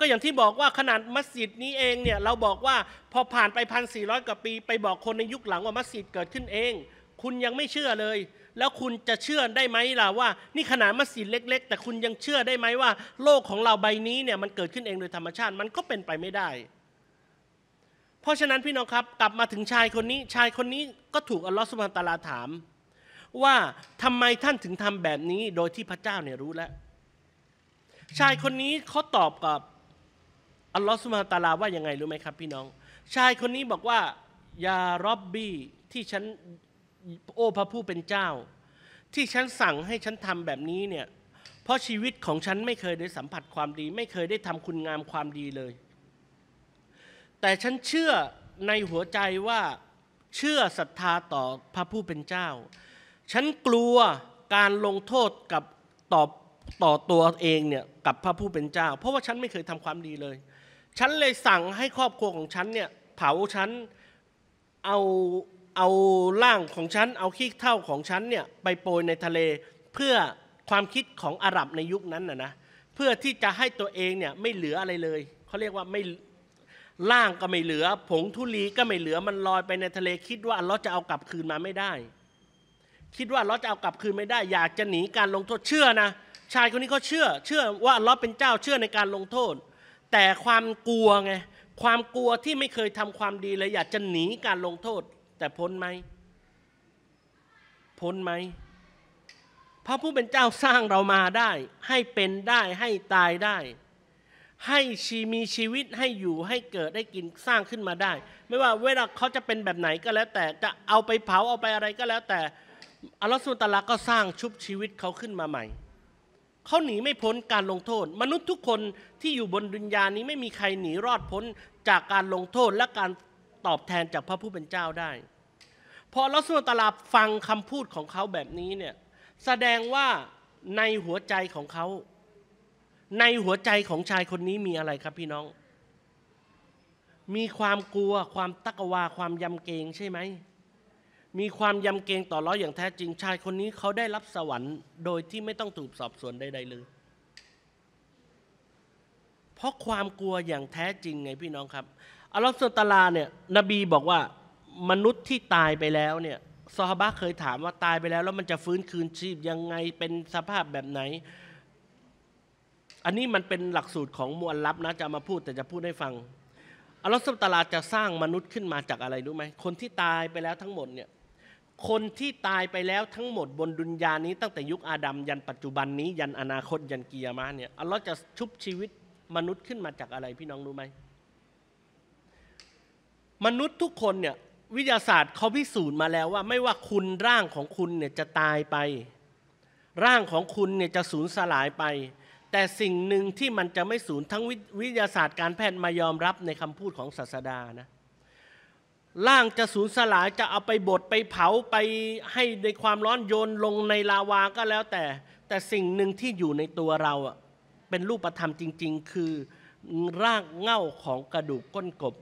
ก็อย่างที่บอกว่าขนาดมัสยิดนี้เองเนี่ยเราบอกว่าพอผ่านไปพันสี่ร้อยกว่าปี ไปบอกคนในยุคหลังว่ามัสยิดเกิดขึ้นเอง คุณยังไม่เชื่อเลย แล้วคุณจะเชื่อได้ไหมล่ะว่านี่ขนาดมัสยิดเล็ก ๆ แต่คุณยังเชื่อได้ไหมว่า โลกของเราใบนี้เนี่ยมันเกิดขึ้นเองโดยธรรมชาติมันก็เป็นไปไม่ได้ เพราะฉะนั้นพี่น้องครับกลับมาถึงชายคนนี้ ชายคนนี้ก็ถูกอัลลอฮฺสุบฮานตาลาถาม ว่าทำไมท่านถึงทำแบบนี้โดยที่พระเจ้าเนี่ยรู้แล้ว ชายคนนี้เขาตอบกับอัลลอฮฺสุบฮานตาลาว่ายังไงรู้ไหมครับ พี่น้อง ชายคนนี้บอกว่ายารอบบี้ที่ฉันโอ้พระผู้เป็นเจ้า ที่ฉันสั่งให้ฉันทำแบบนี้เนี่ยเพราะชีวิตของฉันไม่เคยได้สัมผัสความดี ไม่เคยได้ทำคุณงามความดีเลย แต่ฉันเชื่อในหัวใจว่าเชื่อศรัทธาต่อพระผู้เป็นเจ้าฉันกลัวการลงโทษกับต่อต่อตัวเองเนี่ยกับพระผู้เป็นเจ้า เพราะว่าฉันไม่เคยทำความดีเลยฉันเลยสั่งให้ครอบครัวของฉันเนี่ยเผาฉันเอาเอาร่างของฉันเอาขี้เท่าของฉันเนี่ยไปโปรยในทะเลเพื่อความคิดของอาหรับในยุคนั้นนะนะ เพื่อที่จะให้ตัวเองเนี่ยไม่เหลืออะไรเลยเขาเรียกว่าไม่ร่างก็ไม่เหลือ ผงทุลีก็ไม่เหลือมันลอยไปในทะเลคิดว่าเราจะเอากลับคืนมาไม่ได้ คิดว่าเราจะเอากลับคืนไม่ได้อยากจะหนีการลงโทษเชื่อนะ ชายคนนี้เขาเชื่อเชื่อว่าเราเป็นเจ้าเชื่อในการลงโทษแต่ความกลัวไงความกลัวที่ไม่เคยทำความดีเลยอยากจะหนีการลงโทษ แต่พ้นไหมพ้นไหมพระผู้เป็นเจ้าสร้างเรามาได้ ให้เป็นได้ให้ตายได้ ให้ชีมีชีวิตให้อยู่ให้เกิดได้กินสร้างขึ้นมาได้ ไม่ว่าเวลาเขาจะเป็นแบบไหนก็แล้วแต่จะเอาไปเผาเอาไปอะไรก็แล้ว แต่อัลลอฮฺสุลตาลาก็สร้างชุบชีวิตเขาขึ้นมาใหม่เขาหนีไม่พ้นการลงโทษ มนุษย์ทุกคนที่อยู่บนดุนยานี้ไม่มีใครหนีรอดพ้นจากการลงโทษและการตอบแทนจากพระผู้เป็นเจ้าได้พอลอาสุตลาฟังคำพูดของเขาแบบนี้เนี่ยแสดงว่าในหัวใจของเขา ในหัวใจของชายคนนี้มีอะไรครับพี่น้อง มีความกลัวความตะกวาความยำเกรงใช่ไหมมีความยำเกรงต่อร้อยอย่างแท้จริงชายคนนี้เขาได้รับสวรรค์ โดยที่ไม่ต้องถูกสอบสวนใดๆเลย เพราะความกลัวอย่างแท้จริงไงพี่น้องครับอัลลอฮฺสุตลาเนี่ยนบีบอกว่า มนุษย์ที่ตายไปแล้วเนี่ยซอฮาบะเคยถามว่าตายไปแล้ว แล้วมันจะฟื้นคืนชีพยังไงเป็นสภาพแบบไหน อันนี้มันเป็นหลักสูตรของมวลลับนะจะมาพูดแต่จะพูดให้ฟังอัลลอฮฺสุตลาจะสร้างมนุษย์ขึ้นมาจากอะไรรู้ไหมคนที่ตายไปแล้วทั้งหมดเนี่ยคนที่ตายไปแล้วทั้งหมดบนดุนยานี้ตั้งแต่ยุคอาดัมยันปัจจุบันนี้ ยันอนาคตยันกิย์มาเนี่ยอัลลอฮ์จะชุบชีวิตมนุษย์ขึ้นมาจากอะไรพี่น้องรู้ไหมมนุษย์ทุกคนเนี่ยวิทยาศาสตร์เขาพิสูจน์มาแล้วว่า ไม่ว่าคุณร่างของคุณเนี่ยจะตายไป ร่างของคุณเนี่ยจะสูญสลายไป แต่สิ่งหนึ่งที่มันจะไม่สูญทั้งวิทยาศาสตร์การแพทย์มายอมรับในคำพูดของศาสดานะร่างจะสูญสลายจะเอาไปบดไปเผาไปให้ในความร้อนโยนลงในลาวาก็แล้วแต่ แต่สิ่งหนึ่งที่อยู่ในตัวเราเป็นรูปธรรมจริง ๆ คือร่างเง่าของกระดูกก้นกบ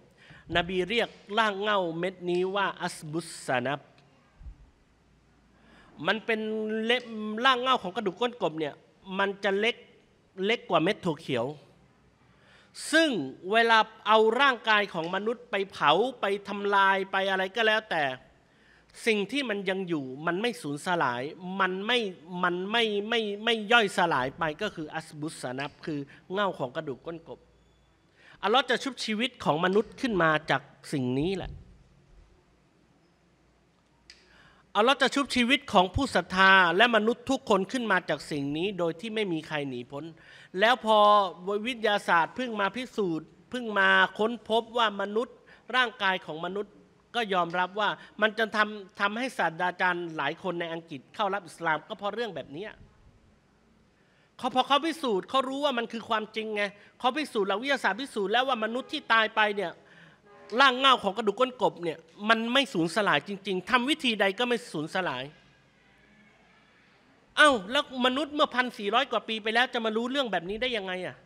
นบีเรียกรางเง่าเม็ดนี้ว่าอัสบุสนับ มันเป็นเล็บร่างเง่าของกระดูกก้นกบเนี่ยมันจะเล็กเล็กกว่าเม็ดถั่วเขียวซึ่งเวลาเอาร่างกายของมนุษย์ไปเผาไปทำลายไปอะไรก็แล้วแต่ สิ่งที่มันยังอยู่มันไม่สูญสลายมันไม่มันไม่ไม่ไม่ย่อยสลายไปก็คืออสบุสนับคือเง่าของกระดูกก้นกบอัลลอฮ์จะชุบชีวิตของมนุษย์ขึ้นมาจากสิ่งนี้แหละอัลลอฮ์จะชุบชีวิตของผู้ศรัทธาและมนุษย์ทุกคนขึ้นมาจากสิ่งนี้ โดยที่ไม่มีใครหนีพ้นแล้วพอวิทยาศาสตร์เพิ่งมาพิสูจน์เพิ่งมาค้นพบว่ามนุษย์ร่างกายของมนุษย์ก็ยอมรับว่ามันจะทำทำให้ศาสตราจารย์หลายคนในอังกฤษเข้ารับอิสลาม ก็เพราะเรื่องแบบนี้เขาพอเขาพิสูจน์เขารู้ว่ามันคือความจริงไงเขาพิสูจน์หลักวิทยาศาสตร์พิสูจน์แล้วว่ามนุษย์ที่ตายไปเนี่ยร่างเงาของกระดูกก้นกบเนี่ยมันไม่สูญสลายจริง ๆ ทำวิธีใดก็ไม่สูญสลายเอา้าแล้วมนุษย์เมื่อพันสี่ร้อยกว่าปีไปแล้วจะมารู้เรื่องแบบนี้ได้ยังไงอะ่ะ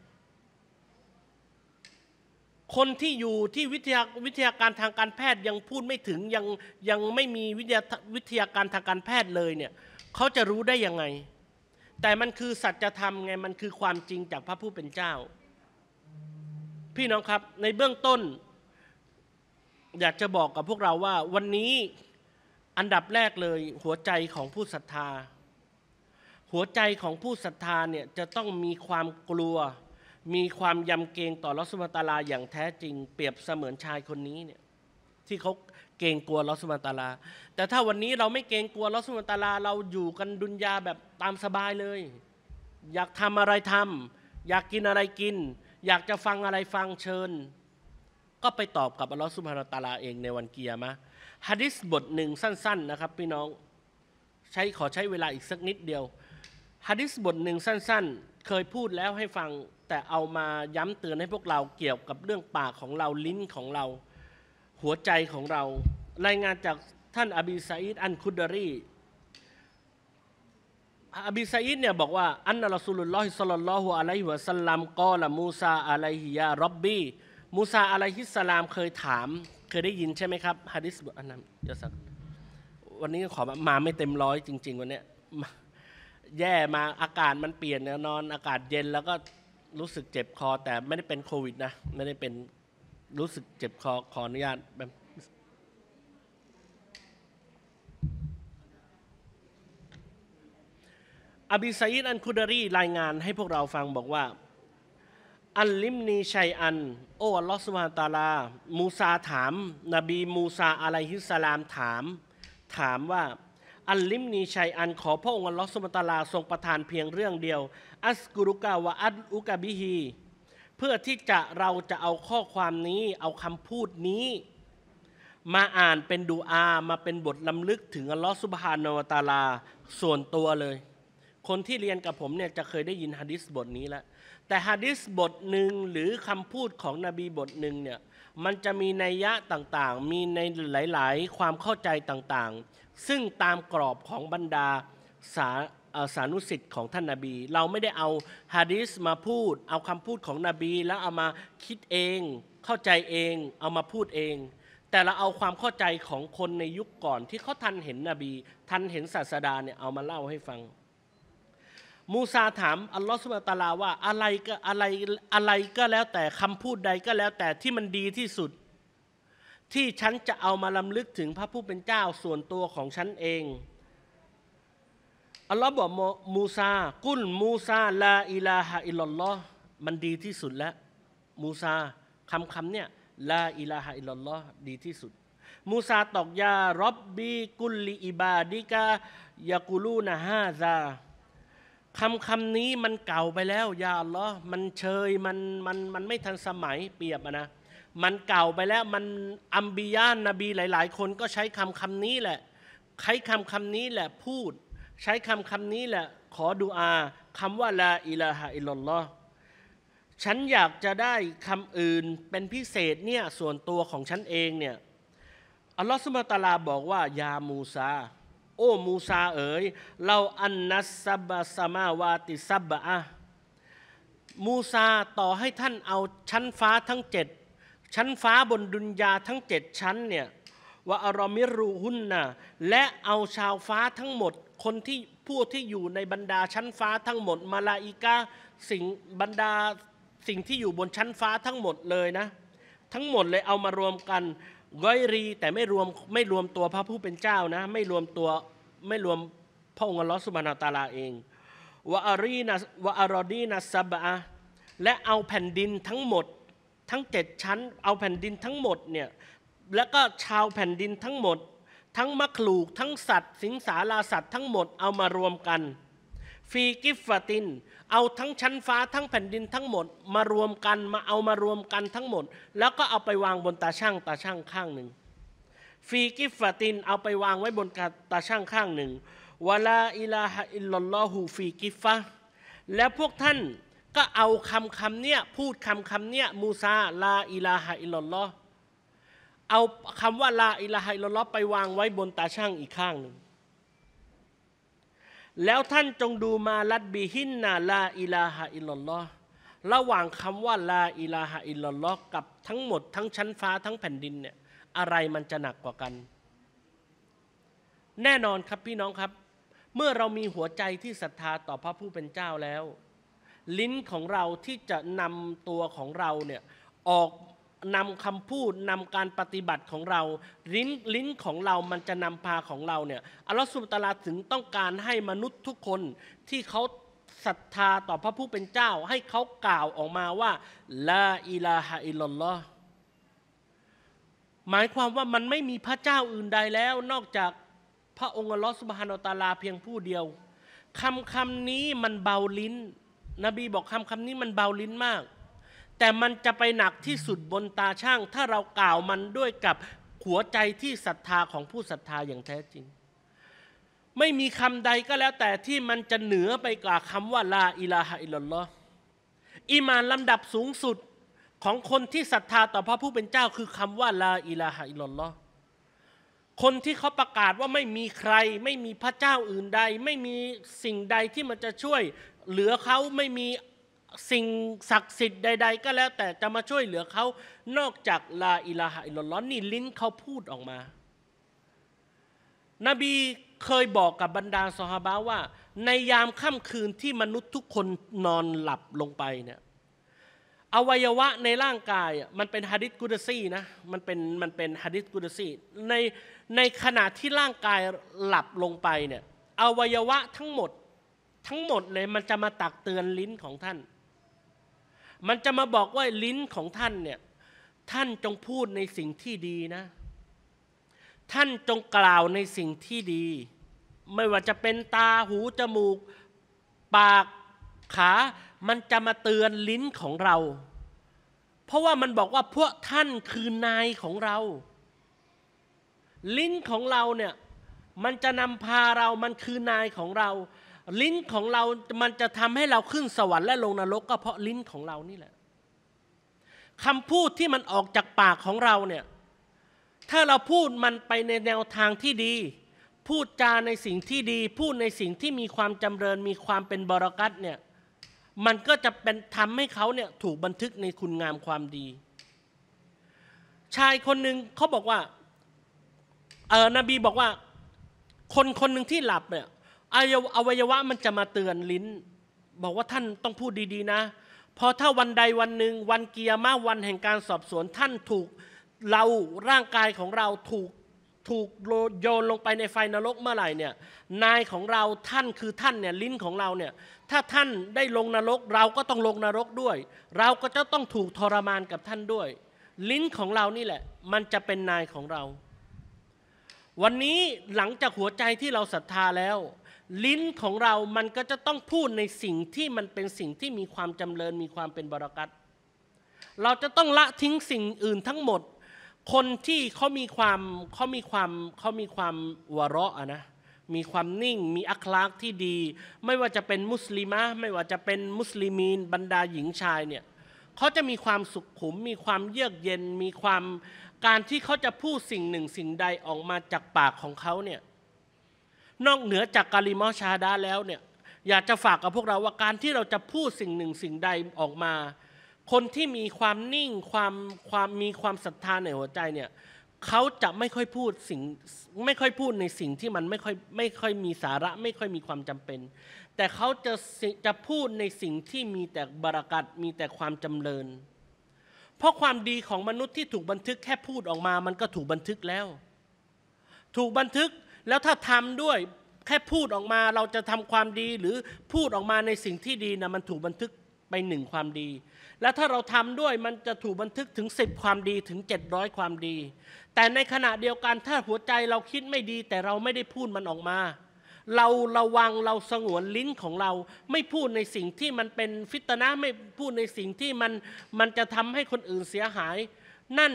คนที่อยู่ที่วิทยาวิทยาการทางการแพทย์ยังพูดไม่ถึงยังยังไม่มีวิทยาวิทยาการทางการแพทย์เลยเนี่ยเขาจะรู้ได้ยังไง แต่มันคือสัจธรรมไงมันคือความจริงจากพระผู้เป็นเจ้า พี่น้องครับในเบื้องต้นอยากจะบอกกับพวกเราว่าวันนี้อันดับแรกเลยหัวใจของผู้ศรัทธา หัวใจของผู้ศรัทธาเนี่ยจะต้องมีความกลัว มีความยำเกรงต่อลอสมาตาลา อย่างแท้จริง เปรียบเสมือนชายคนนี้เนี่ยที่เขาเกรงกลัวลอสมาตาลา แต่ถ้าวันนี้เราไม่เกรงกลัวลอสมาตาลาเราอยู่กันดุนยาแบบตามสบายเลย อยากทำอะไรทำอยากกินอะไรกิน อยากจะฟังอะไรฟังเชิญก็ไปตอบกับอัลลอฮ์สุบฮานาตาลาเองในวันเกียร์มะฮะดิษบทหนึ่งสั้น ๆนะครับ พี่น้องใช้ขอใช้เวลาอีกสักนิดเดียวฮะดิษบทหนึ่งสั้น ๆ เคยพูดแล้วให้ฟังแต่เอามาย้ำเตือนให้พวกเราเกี่ยวกับเรื่องปากของเราลิ้นของเรา หัวใจของเรา รายงานจากท่านอบีซาอิดอันคุดดารีอบีซาอิดเนี่ยบอกว่าอันนอสุลลอฮิสลลัลลอฮุอะลัยฮิวะสัลลัมกอละมูซาอะลัยฮิยารับบีมูซาอะลัยฮิสสลาม เคยถาม เคยได้ยินใช่ไหมครับฮะดิษบทอันนั้นเดี๋ยวสักวันนี้ขอมาไม่เต็มร้อยจริงๆวันนี้แย่มาอากาศมันเปลี่ยนนอนอากาศเย็นแล้วก็รู้สึกเจ็บคอแต่ไม่ได้เป็นโควิดนะไม่ได้เป็นรู้สึกเจ็บคอขออนุญาตแบบอบิไซด์อันคุดารีรายงานให้พวกเราฟังบอกว่าอัลลิมนีชัยอัน โอ้อัลลอฮฺสุบาตาลามูซาถาม นบีมูซาอะลัยฮิสลามถาม ถามว่าอัลลิมนีชัยอัน ขอพระองค์อัลลอฮฺสุบาตาลาทรงประทานเพียงเรื่องเดียว อัสกุรุกาวะอัลอุกะบิฮีเพื่อที่จะเราจะเอาข้อความนี้เอาคำพูดนี้ มาอ่านเป็นดูอามาเป็นบทลำลึกถึงอัลลอฮฺสุบฮานาวตาลาส่วนตัวเลย คนที่เรียนกับผมเนี่ยจะเคยได้ยินฮะดิษบทนี้แล้วแต่ฮะดิษบทหนึ่งหรือคำพูดของนบีบทหนึ่งเนี่ยมันจะมีนัยยะต่างๆ มีในหลาย ๆ ความเข้าใจต่างๆ ซึ่งตามกรอบของบรรดาสาสานุสิทธิ์ของท่านนาบี เราไม่ได้เอาฮะดิษมาพูด เอาคำพูดของนบี แล้วเอามาคิดเอง เข้าใจเองเอามาพูดเอง แต่เราเอาความเข้าใจของคนในยุคก่อนที่เขาทันเห็นนบีทันเห็นศาสดาเนี่ยเอามาเล่าให้ฟังมูซาถามอัลลอฮฺสุบตาลาว่า อะไรก็อะไรอะไรก็แล้วแต่คำพูดใดก็แล้วแต่ที่มันดีที่สุด ที่ฉันจะเอามาลํำลึกถึงพระผู้เป็นเจ้าส่วนตัวของฉันเองอัลลอฮ์บอกมูซากุลมูซาลา อิลาฮะอิลลอห์มันดีที่สุดแล้วมูซาคำคำเนี่ยลาอิลาฮะอิลลอห์ดีที่สุด มูซาตอกยารอบบีกุลลีอิบาดิกายากูลูนะฮาซาคำคำนี้มันเก่าไปแล้วยาลลอ มันเชย มัน มัน มันไม่ทันสมัยเปรียบนะ มันเก่าไปแล้ว มันอัมบียานนบีหลาย ๆ คนก็ใช้คำคำนี้แหละ ใช้คำคำนี้แหละพูด ใช้คำคำนี้แหละ ขอดูอาคำว่าลาอิลาฮะอิลลอ์ฉันอยากจะได้คำอื่นเป็นพิเศษเนี่ยส่วนตัวของฉันเองเนี่ย อัลลอฮฺสุบตาลาบอกว่ายามูซาโอ้มูซาเอ๋ย เราอันนัสซาบสมาวาติซาบะอะมูซาต่อให้ท่านเอาชั้นฟ้าทั้งเจ็ดชั้นฟ้าบนดุนยาทั้งเจ็ดชั้นเนี่ยว่าอารอมิรูหุนนะและเอาชาวฟ้าทั้งหมด คนที่ผู้ที่อยู่ในบรรดาชั้นฟ้าทั้งหมดมาลาอิกาสิ่งบรรดาสิ่งที่อยู่บนชั้นฟ้าทั้งหมดเลยนะ ทั้งหมดเลยเอามารวมกันร้อยรีแต่ไม่รวมไม่รวมตัวพระผู้เป็นเจ้านะ ไม่รวมตัวไม่รวมพระองค์ลอสุบานาตาลาเองวะอรีนะวะอารอดีนะซาบะและเอาแผ่นดินทั้งหมดทั้งเจ็ดชั้น เอาแผ่นดินทั้งหมดเนี่ยแล้วก็ชาวแผ่นดินทั้งหมด ทั้งมักลูกทั้งสัตว์สิงสาราสัตว์ทั้งหมดเอามารวมกันฟีกิฟฟตินเอาทั้งชั้นฟ้าทั้งแผ่นดินทั้งหมดมารวมกันมาเอามารวมกันทั้งหมด แล้วก็เอาไปวางบนตาช่างตาช่างข้างหนึ่งฟีกิฟฟตินเอาไปวางไว้บนตาช่างข้างหนึ่งวลาอิลาฮอิลลอฮูฟีกิฟะแล้วพวกท่านก็เอาคำคำเนี้ยพูดคำคำเนี้ยมูซาลาอิลาฮอิลลอเอาคำว่าลาอิลาฮอิลลอไปวางไว้บนตาช่างอีกข้างหนึ่งแล้วท่านจงดูมาลัดบีหินนาลาอิลาฮะอิลลอห์ระหว่างคำว่าลาอิลาฮะอิลลอห์กับทั้งหมดทั้งชั้นฟ้าทั้งแผ่นดินเนี่ยอะไรมันจะหนักกว่ากัน แน่นอนครับพี่น้องครับ เมื่อเรามีหัวใจที่ศรัทธาต่อพระผู้เป็นเจ้าแล้ว ลิ้นของเราที่จะนำตัวของเราเนี่ยออกนำคำพูดนำการปฏิบัติของเราลิ้นลิ้นของเรามันจะนำพาของเราเนี่ยอัลลอฮฺสุบตาลาถึงต้องการให้มนุษย์ทุกคนที่เขาศรัทธาต่อพระผู้เป็นเจ้า ให้เขากล่าวออกมาว่าลาอิลาฮะอิลลอ์หมายความว่ามันไม่มีพระเจ้าอื่นใดแล้ว นอกจากพระองค์อัลลอฮฺสุบฮานาตาลาเพียงผู้เดียวคำคำนี้มันเบาลิ้น นบีบอกคำคำนี้มันเบาลิ้นมากแต่มันจะไปหนักที่สุดบนตาช่าง ถ้าเรากล่าวมันด้วยกับหัวใจที่ศรัทธาของผู้ศรัทธาอย่างแท้จริง ไม่มีคำใดก็แล้วแต่ที่มันจะเหนือไปกว่าคำว่าลาอิลาฮะอิลลอห์อิมานลำดับสูงสุดของคนที่ศรัทธาต่อพระผู้เป็นเจ้า คือคำว่าลาอิลาฮะอิลลอห์คนที่เขาประกาศว่าไม่มีใคร ไม่มีพระเจ้าอื่นใด ไม่มีสิ่งใดที่มันจะช่วยเหลือเขาไม่มีสิ่งศักดิ์สิทธิ์ใดๆก็แล้ว แต่จะมาช่วยเหลือเขานอกจากลาอิลาฮะอิลลอนนี่ลิ้นเขาพูดออกมา นบีเคยบอกกับบรรดาสฮาบะว่า ในยามค่ำคืนที่มนุษย์ทุกคนนอนหลับลงไปเนี่ย อวัยวะในร่างกายมันเป็นฮะดิษกุดซีนะ มันเป็นมันเป็นฮะดิษกุดซีในในขณะที่ร่างกายหลับลงไปเนี่ย อวัยวะทั้งหมดทั้งหมดเลยมันจะมาตักเตือนลิ้นของท่านมันจะมาบอกว่าลิ้นของท่านเนี่ยท่านจงพูดในสิ่งที่ดีนะ ท่านจงกล่าวในสิ่งที่ดี ไม่ว่าจะเป็นตาหูจมูกปากขา มันจะมาเตือนลิ้นของเรา เพราะว่ามันบอกว่าพวกท่านคือนายของเรา ลิ้นของเราเนี่ย มันจะนำพาเรามันคือนายของเราลิ้นของเรา มันจะทำให้เราขึ้นสวรรค์และลงนรกก็เพราะลิ้นของเรานี่แหละ คำพูดที่มันออกจากปากของเราเนี่ย ถ้าเราพูดมันไปในแนวทางที่ดี พูดจาในสิ่งที่ดี พูดในสิ่งที่มีความจำเริญมีความเป็นบรกัตเนี่ย มันก็จะเป็นทำให้เขาเนี่ยถูกบันทึกในคุณงามความดี ชายคนหนึ่งเขาบอกว่า เออนบีบอกว่า คนคนหนึ่งที่หลับเนี่ยอวัยวะมันจะมาเตือนลิ้น บอกว่าท่านต้องพูดดีๆนะพอถ้าวันใดวันหนึ่งวันเกียร์มาวันแห่งการสอบสวนท่านถูกเราร่างกายของเราถูกถูกโยนลงไปในไฟนรกเมื่อไหร่เนี่ย นายของเราท่านคือท่านเนี่ยลิ้นของเราเนี่ยถ้าท่านได้ลงนรก เราก็ต้องลงนรกด้วย เราก็จะต้องถูกทรมานกับท่านด้วย ลิ้นของเรานี่แหละ มันจะเป็นนายของเรา วันนี้หลังจากหัวใจที่เราศรัทธาแล้วลิ้นของเรา มันก็จะต้องพูดในสิ่งที่มันเป็นสิ่งที่มีความจำเริญมีความเป็นบรารักัต เราจะต้องละทิ้งสิ่งอื่นทั้งหมด คนที่เขามีความเขามีความเขามีความวะรอะนะ มีความนิ่งมีอัคลากที่ดี ไม่ว่าจะเป็นมุสลิมะไม่ว่าจะเป็นมุสลิมีนบรรดาหญิงชายเนี่ยเขาจะมีความสุขขุม มีความเยือกเย็น มีความการที่เขาจะพูดสิ่งหนึ่งสิ่งใดออกมาจากปากของเขาเนี่ยนอกเหนือจากกาลิมอชาดาแล้วเนี่ยอยากจะฝากกับพวกเราว่าการที่เราจะพูดสิ่งหนึ่งสิ่งใดออกมา คนที่มีความนิ่งความความมีความศรัทธาในหัวใจเนี่ยเขาจะไม่ค่อยพูดสิ่งไม่ค่อยพูดในสิ่งที่มันไม่ค่อยไม่ค่อยมีสาระไม่ค่อยมีความจำเป็น แต่เขาจะจะพูดในสิ่งที่มีแต่บรากัดมีแต่ความจำเริญ เพราะความดีของมนุษย์ที่ถูกบันทึกแค่พูดออกมามันก็ถูกบันทึกแล้ว ถูกบันทึกแล้วถ้าทำด้วยแค่พูดออกมาเราจะทำความดีหรือพูดออกมาในสิ่งที่ดีนะมันถูกบันทึกไปหนึ่งความดี แล้วถ้าเราทำด้วยมันจะถูกบันทึกถึง10ความดีถึง700ความดี แต่ในขณะเดียวกันถ้าหัวใจเราคิดไม่ดี แต่เราไม่ได้พูดมันออกมา เราระวังเราสงวนลิ้นของเราไม่พูดในสิ่งที่มันเป็นฟิตนะไม่พูดในสิ่งที่มันมันจะทำให้คนอื่นเสียหาย นั่น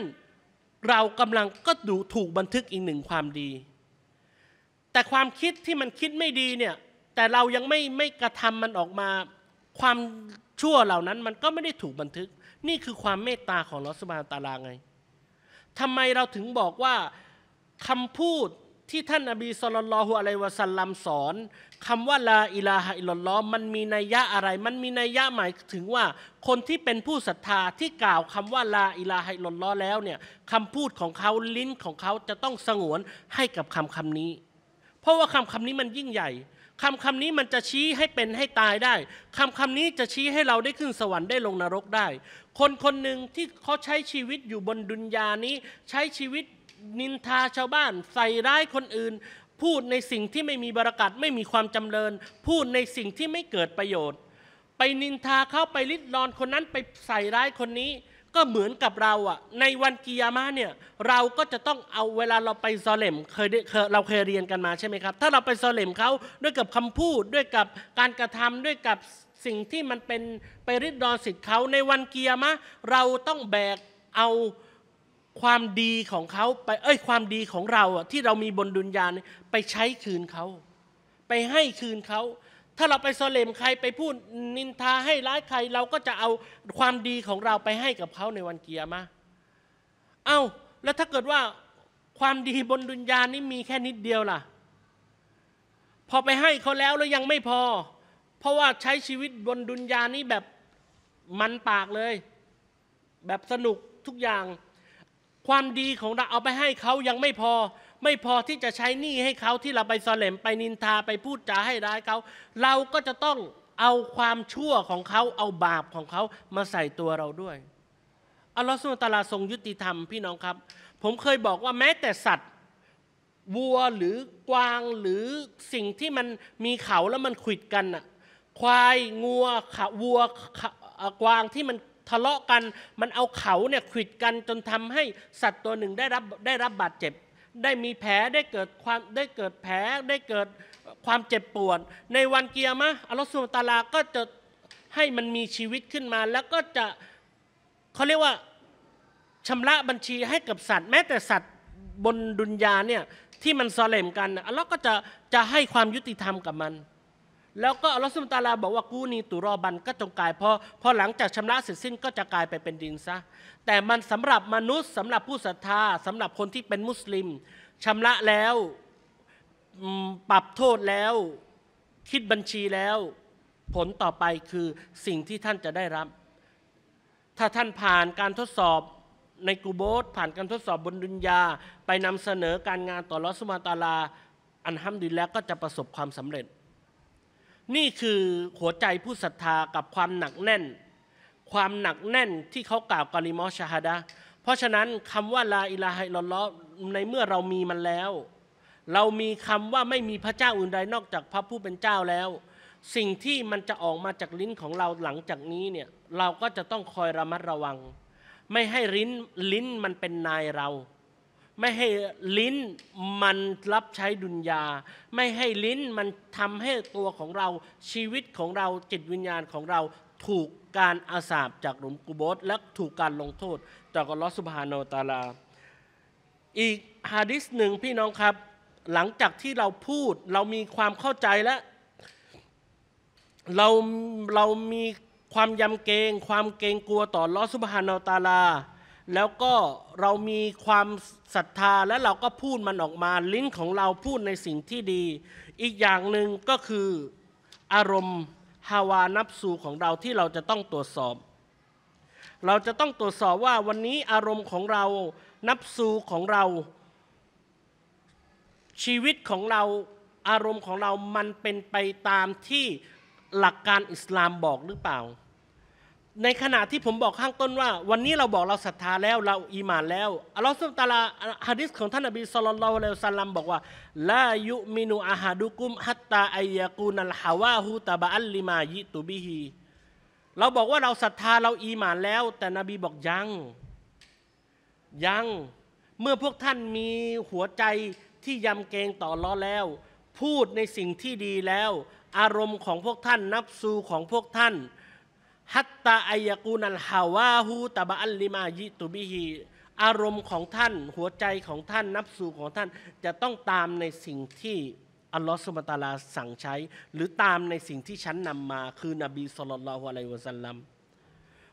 เรากำลังก็ดูถูกบันทึกอีกหนึ่งความดีแต่ความคิดที่มันคิดไม่ดีเนี่ย แต่เรายังไม่ไม่กระทำมันออกมา ความชั่วเหล่านั้น มันก็ไม่ได้ถูกบันทึก นี่คือความเมตตาของลอสบาตาลาไง ทำไมเราถึงบอกว่าคำพูดที่ท่านอบีสลลอฮุอะลัยวะสัลลัมสอน คำว่าลาอิลาฮะอิลลอฮ์มันมีนัยยะอะไร มันมีนัยยะหมายถึงว่าคนที่เป็นผู้ศรัทธาที่กล่าวคำว่าลาอิลาฮะอิลลอฮ์แล้วเนี่ยคำพูดของเขาลิ้นของเขาจะต้องสงวนให้กับคำคำนี้เพราะว่าคำคำนี้มันยิ่งใหญ่คำคำนี้มันจะชี้ให้เป็นให้ตายได้คำคำนี้จะชี้ให้เราได้ขึ้นสวรรค์ได้ลงนรกได้ คนคนหนึ่งที่เขาใช้ชีวิตอยู่บนดุนยานี้ ใช้ชีวิตนินทาชาวบ้าน ใส่ร้ายคนอื่น พูดในสิ่งที่ไม่มีบรากัดไม่มีความจำเริญ พูดในสิ่งที่ไม่เกิดประโยชน์ ไปนินทาเขาไปลิดรอนคนนั้นไปใส่ร้ายคนนี้ก็เหมือนกับเราอะในวันกิยามะเนี่ยเราก็จะต้องเอาเวลาเราไปซอเลมเคยเราเคยเรียนกันมาใช่ไหมครับ ถ้าเราไปซอเลมเขาด้วยกับคำพูดด้วยกับการกระทำด้วยกับสิ่งที่มันเป็นไปริดรอนสิทธิ์เขาในวันกิยามะเราต้องแบกเอาความดีของเขาไปเอ้ยความดีของเราอะที่เรามีบนดุนยานไปใช้คืนเขาไปให้คืนเขาถ้าเราไปโซเลมใครไปพูดนินทาให้ร้ายใคร เราก็จะเอาความดีของเราไปให้กับเขาในวันเกียร์มาเอา้า แล้วถ้าเกิดว่าความดีบนดุนยานี่มีแค่นิดเดียวล่ะ พอไปให้เขาแล้วแล้วยังไม่พอ เพราะว่าใช้ชีวิตบนดุนยานี่แบบมันปากเลย แบบสนุกทุกอย่าง ความดีของเราเอาไปให้เขายังไม่พอไม่พอที่จะใช้หนี้ให้เขาที่เราไปสเลมไปนินทาไปพูดจาให้ร้ายเขาเราก็จะต้องเอาความชั่วของเขาเอาบาปของเขามาใส่ตัวเราด้วยอัลลอฮฺสุลตาราทรงยุติธรรมพี่น้องครับ ผมเคยบอกว่าแม้แต่สัตว์วัวหรือกวางหรือสิ่งที่มันมีเขาแล้วมันขิดกันอะควายงัวขาวัวกวางที่มันทะเลาะกัน มันเอาเขาเนี่ยขิดกันจนทำให้สัตว์ตัวหนึ่งได้รับได้รับบาดเจ็บได้มีแผลได้เกิดความได้เกิดแผลได้เกิดความเจ็บปวดในวันเกียร์มะอัลลอฮฺสุลตาลาก็จะให้มันมีชีวิตขึ้นมา แล้วก็จะเขาเรียกว่าชำระบัญชีให้กับสัตว์ แม้แต่สัตว์บนดุนยาเนี่ยที่มันซอเลมกันอัลลอฮ์ก็จะจะให้ความยุติธรรมกับมันแล้วก็อัลลอฮฺสุลตาลาบอกว่ากูนีตุรอบันก็จงกลายพอพอหลังจากชำระเสร็จสิ้นก็จะกลายไปเป็นดินซะแต่มันสำหรับมนุษย์ สำหรับผู้ศรัทธาสำหรับคนที่เป็นมุสลิมชำระแล้วปรับโทษแล้วคิดบัญชีแล้วผลต่อไปคือสิ่งที่ท่านจะได้รับ ถ้าท่านผ่านการทดสอบในกูโบสผ่านการทดสอบบนดุนยาไปนำเสนอการงานต่อลอสมาตาลา อันห้ามดีแล้วก็จะประสบความสำเร็จนี่คือหัวใจผู้ศรัทธากับความหนักแน่น ความหนักแน่นที่เขากล่าวกาลิมอชฮาดะเพราะฉะนั้นคำว่าลาอิลาฮิลลอในเมื่อเรามีมันแล้ว เรามีคำว่าไม่มีพระเจ้าอื่นใดนอกจากพระผู้เป็นเจ้าแล้ว สิ่งที่มันจะออกมาจากลิ้นของเราหลังจากนี้เนี่ยเราก็จะต้องคอยระมัดระวัง ไม่ให้ลิ้นลิ้นมันเป็นนายเราไม่ให้ลิ้นมันรับใช้ดุนยาไม่ให้ลิ้นมันทำให้ตัวของเราชีวิตของเราจิตวิญญาณของเราถูกการอาสาบจากหลุมกุโบสและถูกการลงโทษ จากลอสุบฮานอตาลา อีกฮะดิษหนึ่งพี่น้องครับ หลังจากที่เราพูดเรามีความเข้าใจแล้วเราเรามีความยำเกรงความเกรงกลัวต่อลอสุบฮานอตาลาแล้วก็เรามีความศรัทธาและเราก็พูดมันออกมา ลิ้นของเราพูดในสิ่งที่ดี อีกอย่างหนึ่งก็คืออารมณ์ฮาวานับสูของเราที่เราจะต้องตรวจสอบ เราจะต้องตรวจสอบว่าวันนี้อารมณ์ของเรานับสูของเราชีวิตของเราอารมณ์ของเรามันเป็นไปตามที่หลักการอิสลามบอกหรือเปล่าในขณะที่ผมบอกข้างต้นว่า วันนี้เราบอกเราศรัทธาแล้ว เราอีหมานแล้วอัลลอฮฺสุลตาลาฮะดิษของท่านอบีสุลตลาละสัลลัมบอกว่าลายุมินูอาฮาดุกุมฮัตตาอายากูนัลฮาวาฮูตาบะอัลลิมายิตุบิฮีเราบอกว่าเราศรัทธาเราอีหมานแล้ว แต่นบีบอกยังยังเมื่อพวกท่านมีหัวใจที่ยำเกรงต่อรอแล้ว พูดในสิ่งที่ดีแล้ว อารมณ์ของพวกท่านนับซูของพวกท่านฮัตตาอายกูนันฮาวาหูตะบะอัลลิมายิตุบิฮีอารมณ์ของท่านหัวใจของท่านนับสู่ของท่านจะต้องตามในสิ่งที่อัลลอฮฺสุบตาลาสั่งใช้ หรือตามในสิ่งที่ฉันนำมาคือนบีสุลต่านละฮ์อะลัยวะสัลลัม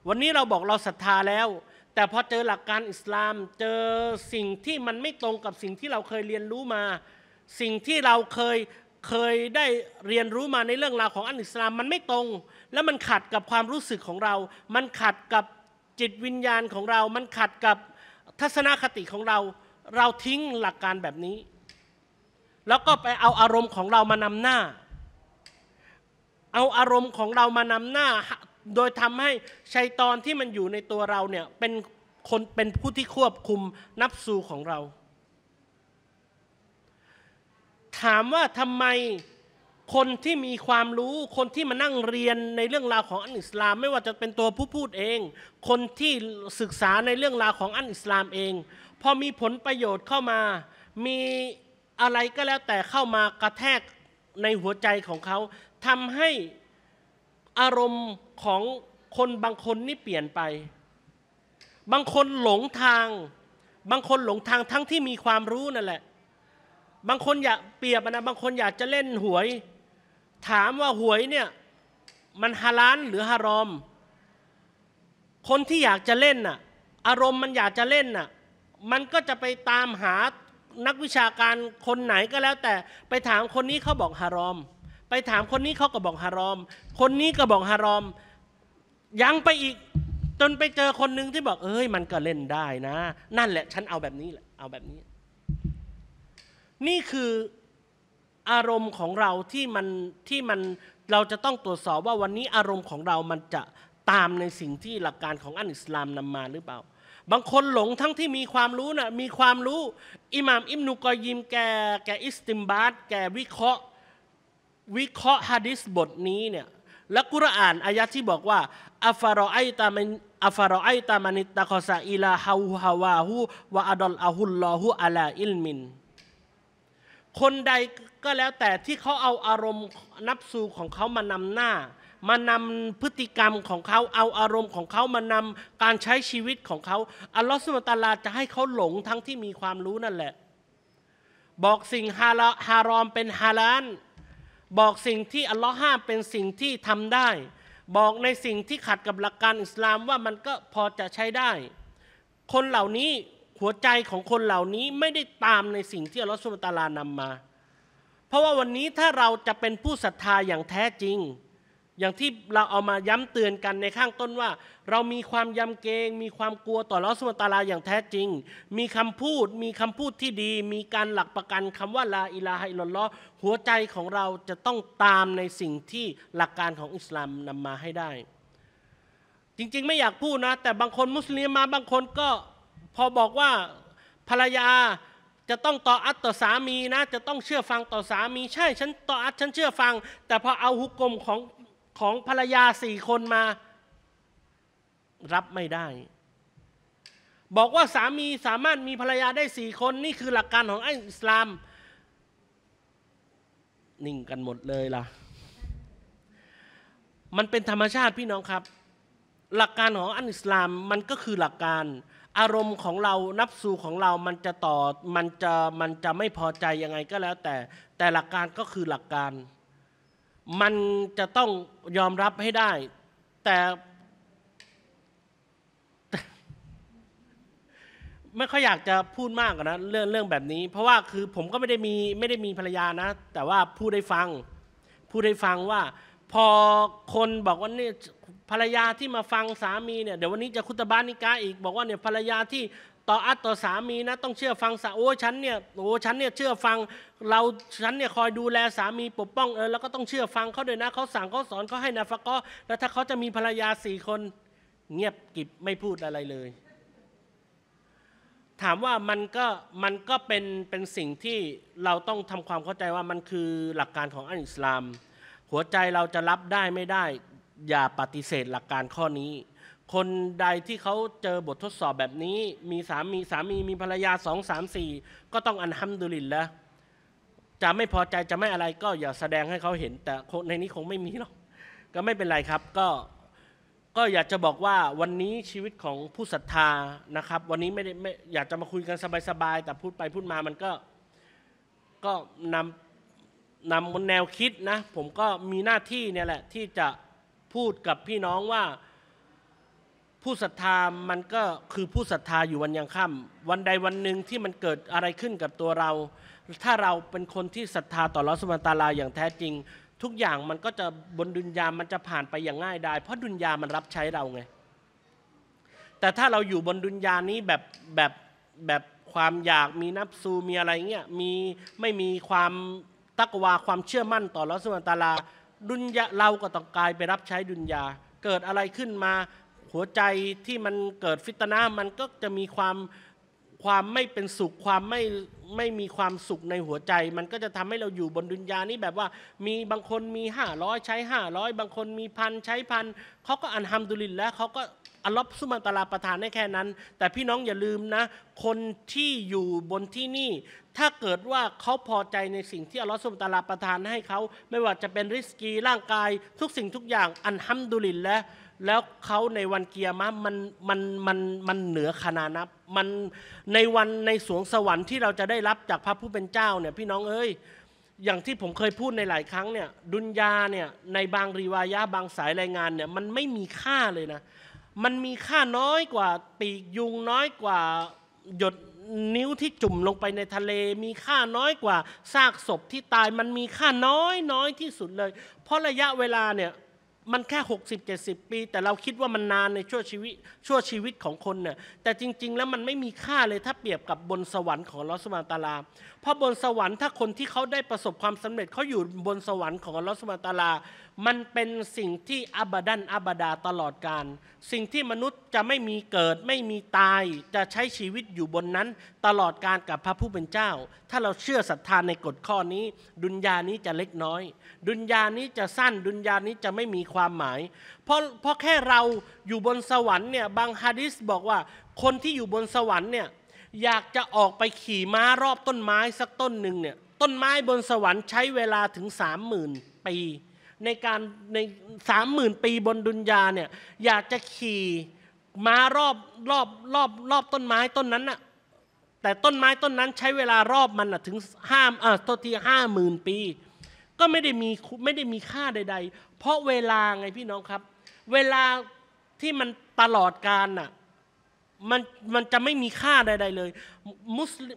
วันนี้เราบอกเราศรัทธาแล้ว แต่พอเจอหลักการอิสลามเจอสิ่งที่มันไม่ตรงกับสิ่งที่เราเคยเรียนรู้มา สิ่งที่เราเคยเคยได้เรียนรู้มาในเรื่องราวของอันอิสลามมันไม่ตรง และมันขัดกับความรู้สึกของเรา มันขัดกับจิตวิญญาณของเรา มันขัดกับทัศนคติของเรา เราทิ้งหลักการแบบนี้ แล้วก็ไปเอาอารมณ์ของเรามานำหน้า เอาอารมณ์ของเรามานำหน้า โดยทำให้ชัยตอนที่มันอยู่ในตัวเราเนี่ยเป็นคนเป็นผู้ที่ควบคุมนับสูของเราถามว่าทำไมคนที่มีความรู้ คนที่มานั่งเรียนในเรื่องราวของอันอิสลาม ไม่ว่าจะเป็นตัวผู้พูดเอง คนที่ศึกษาในเรื่องราวของอันอิสลามเอง พอมีผลประโยชน์เข้ามา มีอะไรก็แล้วแต่เข้ามากระแทกในหัวใจของเขาทำให้อารมณ์ของคนบางคนนี่เปลี่ยนไป บางคนหลงทาง บางคนหลงทางทั้งที่มีความรู้นั่นแหละบางคนอยากเปรียบนะบางคน อยากจะเล่นหวย ถามว่าหวยเนี่ย มันฮาลานหรือฮารอม คนที่อยากจะเล่นน่ะ อารมณ์มันอยากจะเล่นน่ะมันก็จะไปตามหานักวิชาการคนไหนก็แล้วแต่ ไปถามคนนี้เขาบอกฮารอม ไปถามคนนี้เขาก็บอกฮารอม คนนี้ก็บอกฮารอม ยังไปอีกจนไปเจอคนหนึ่งที่บอกเอ้ยมันก็เล่นได้นะ นั่นแหละฉันเอาแบบนี้แหละเอาแบบนี้นี่คืออารมณ์ของเราที่มันที่มันเราจะต้องตรวจสอบว่า วันนี้อารมณ์ของเรามันจะตามในสิ่งที่หลักการของอันอิสลามนำมาหรือเปล่า บางคนหลงทั้งที่มีความรู้นะ่ะมีความรู้อิหม่าม อิมนุกอยิมแกแกอิสติมบาดแกวิเคราะห์วิเคราะห์ฮะดิษบทนี้เนี่ยและกุรอานอายะที่บอกว่าอัฟารอไอตามันอัฟารอไอตามันิตตะคอซาอิลาฮาวฮาวาหูวะอดอลอาฮุลลอฮูอะลาอิลมินคนใดก็แล้วแต่ที่เขาเอาอารมณ์นับสูของเขามานำหน้า มานำพฤติกรรมของเขาเอาอารมณ์ของเขามานำการใช้ชีวิตของเขาอัลลอฮฺสุบตาลาจะให้เขาหลงทั้งที่มีความรู้นั่นแหละ บอกสิ่งฮาลาฮารอมเป็นฮาลานบอกสิ่งที่อัลลอฮ์ห้ามเป็นสิ่งที่ทำได้ บอกในสิ่งที่ขัดกับหลักการอิสลามว่ามันก็พอจะใช้ได้ คนเหล่านี้หัวใจของคนเหล่านี้ไม่ได้ตามในสิ่งที่อัลลอฮฺสุบตาลานำมา เพราะว่าวันนี้ถ้าเราจะเป็นผู้ศรัทธาอย่างแท้จริง อย่างที่เราเอามาย้ำเตือนกันในข้างต้นว่า เรามีความยำเกรงมีความกลัวต่อลอสุมตาลาอย่างแท้จริง มีคำพูด มีคำพูดที่ดี มีการหลักประกันคำว่าลาอิลาฮิลลอหัวใจของเราจะต้องตามในสิ่งที่หลักการของอิสลามนำมาให้ได้ จริง ๆ ไม่อยากพูดนะ แต่บางคนมุสลิมมาบางคนก็พอบอกว่าภรรยาจะต้องต่ออัดต่อสามีนะ จะต้องเชื่อฟังต่อสามี ใช่ฉันต่ออัดฉันเชื่อฟัง แต่พอ เอาหุกกลมของของภรรยาสี่คนมา รับไม่ได้ บอกว่าสามีสามารถมีภรรยาได้สี่คน นี่คือหลักการของอิสลามนิ่งกันหมดเลยล่ะ มันเป็นธรรมชาติพี่น้องครับ หลักการของอันอิสลามมันก็คือหลักการอารมณ์ของเรา นับสูของเรา มันจะต่อ มันจะ มันจะไม่พอใจยังไงก็แล้ว แต่ แต่หลักการก็คือหลักการ มันจะต้องยอมรับให้ได้ แต่ ไม่ค่อยอยากจะพูดมากนะ เรื่อง เรื่องแบบนี้ เพราะว่าคือผมก็ไม่ได้มี ไม่ได้มีภรรยานะ แต่ว่าพูดได้ฟัง พูดได้ฟังว่า พอคนบอกว่านี่ภรรยาที่มาฟังสามีเนี่ยเดี๋ยววันนี้จะคุตบานิกาอีกบอกว่าเนี่ยภรรยาที่ต่ออัตต่อสามีนะต้องเชื่อฟังสาโอ้ฉันเนี่ยโอ้ฉันเนี่ยเชื่อฟังเราฉันเนี่ยคอยดูแลสามีปกป้องเออแล้วก็ต้องเชื่อฟังเขาด้วยนะเขาสั่งเขาสอนเขาให้นาฟะก็แล้วถ้าเขาจะมีภรรยาสี่คน เงียบกิบไม่พูดอะไรเลย ถามว่ามันก็มันก็เป็นเป็นสิ่งที่เราต้องทำความเข้าใจว่ามันคือหลักการของอันอิสลาม หัวใจเราจะรับได้ไม่ได้อย่าปฏิเสธหลักการข้อนี้ คนใดที่เขาเจอบททดสอบแบบนี้มีสามีสามีมีภรรยาสองสามสี่ก็ต้องอันหัมดุลินแล้วจะไม่พอใจจะไม่อะไร ก็อย่าแสดงให้เขาเห็นแต่ในนี้คงไม่มีหรอกก็ไม่เป็นไรครับก็ก็อยากจะบอกว่าวันนี้ชีวิตของผู้ศรัทธานะครับ วันนี้ไม่ได้ไม่อยากจะมาคุยกันสบายๆแต่พูดไปพูดมามันก็ ก็นำนำแนวคิดนะ ผมก็มีหน้าที่เนี่ยแหละที่จะพูดกับพี่น้องว่าผู้ศรัทธามันก็คือผู้ศรัทธาอยู่วันยังค่ำวันใดวันหนึ่งที่มันเกิดอะไรขึ้นกับตัวเรา ถ้าเราเป็นคนที่ศรัทธาต่อลอสมีตาลาอย่างแท้จริง ทุกอย่างมันก็จะบนดุนยามันจะผ่านไปอย่างง่ายดายเพราะดุนยามันรับใช้เราไงแต่ถ้าเราอยู่บนดุนยานี้แบบแบบแบบความอยากมีนับซูมีอะไรเงี้ยมีไม่มีความตักวาความเชื่อมั่น ต่อลอสมีตาลาดุนยาเราก็ต้องกายไปรับใช้ดุนยาเกิดอะไรขึ้นมาหัวใจที่มันเกิดฟิตนามันก็จะมีความความไม่เป็นสุขความไม่ไม่มีความสุขในหัวใจ มันก็จะทำให้เราอยู่บนดุนยานี้แบบว่ามีบางคนมี500ใช้500บางคนมีพันใช้พันเขาก็อันฮัมดุลินแล้วเขาก็อัลลอฮ์สุมาตาลาประทานได้แค่นั้น แต่พี่น้องอย่าลืมนะ คนที่อยู่บนที่นี่ ถ้าเกิดว่าเขาพอใจในสิ่งที่อัลลอฮ์สุมาตาลาประทานให้เขา ไม่ว่าจะเป็นริสกีร่างกาย ทุกสิ่งทุกอย่างอันฮัมดุลิลและแล้วเขาในวันเกียร์มะมันมันมันมันเหนือขนานับมันในวันในสวงสวรรค์ที่เราจะได้รับจากพระผู้เป็นเจ้าเนี่ยพี่น้องเอ้ย อย่างที่ผมเคยพูดในหลายครั้งเนี่ย ดุนยาเนี่ยในบางรีวายะบางสายรายงานเนี่ยมันไม่มีค่าเลยนะมันมีค่าน้อยกว่าปีกยุงน้อยกว่า หยดนิ้วที่จุ่มลงไปในทะเลมีค่าน้อยกว่าซากศพที่ตายมันมีค่าน้อยน้อยที่สุดเลย เพราะระยะเวลาเนี่ยมันแค่60 70ปี แต่เราคิดว่ามันนานในชั่วชีวิตชั่วชีวิตของคนเนี่ยแต่จริง ๆ แล้วมันไม่มีค่าเลยถ้าเปรียบกับบนสวรรค์ของลอสมาตาลา เพราะบนสวรรค์ถ้าคนที่เขาได้ประสบความสำเร็จเขาอยู่บนสวรรค์ของลอสมาตาลามันเป็นสิ่งที่อับดันอับดาตลอดการ สิ่งที่มนุษย์จะไม่มีเกิด ไม่มีตายจะใช้ชีวิตอยู่บนนั้นตลอดการกับพระผู้เป็นเจ้า ถ้าเราเชื่อศรัทธานในกฎข้อนี้ ดุนยานี้จะเล็กน้อย ดุนยานี้จะสั้นดุนยานี้จะไม่มีความหมายเพราะเพราะแค่เราอยู่บนสวรรค์เนี่ยบางฮะดิษบอกว่าคนที่อยู่บนสวรรค์เนี่ยอยากจะออกไปขี่ม้ารอบต้นไม้สักต้นหนึ่งเนี่ยต้นไม้บนสวรรค์ใช้เวลาถึงสามหมื่นปีในการในสามหมื่นปีบนดุนยาเนี่ยอยากจะขี่ม้ารอบรอบรอบรอบต้นไม้ต้นนั้นน่ะแต่ต้นไม้ต้นนั้นใช้เวลารอบมันถึงห้าเอ่าตัวที่ห้าหมื่นปี ก็ไม่ได้มีไม่ได้มีค่าใด ๆ เพราะเวลาไงพี่น้องครับ เวลาที่มันตลอดกาลน่ะมันมันจะไม่มีค่าใด ๆ เลย มุสลิม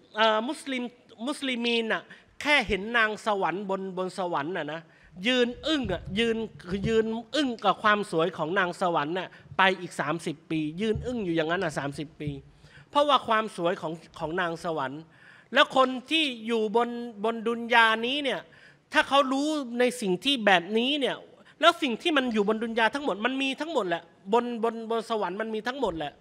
มุสลิมมุสลิมีนน่ะแค่เห็นนางสวรรค์บนบนสวรรค์น่ะนะยืนอึ้งอ่ะยืนคือยืนอึ้งกับความสวยของนางสวรรค์น่ะไปอีก 30 ปี ยืนอึ้งอยู่อย่างนั้นอ่ะสาปี เพราะว่าความสวยของของนางสวรรค์ แล้วคนที่อยู่บนบนดุนยานี้เนี่ยถ้าเขารู้ในสิ่งที่แบบนี้เนี่ยแล้วสิ่งที่มันอยู่บนดุนยาทั้งหมดมันมีทั้งหมดแหละบนบนบนสวรรค์มันมีทั้งหมดแหละ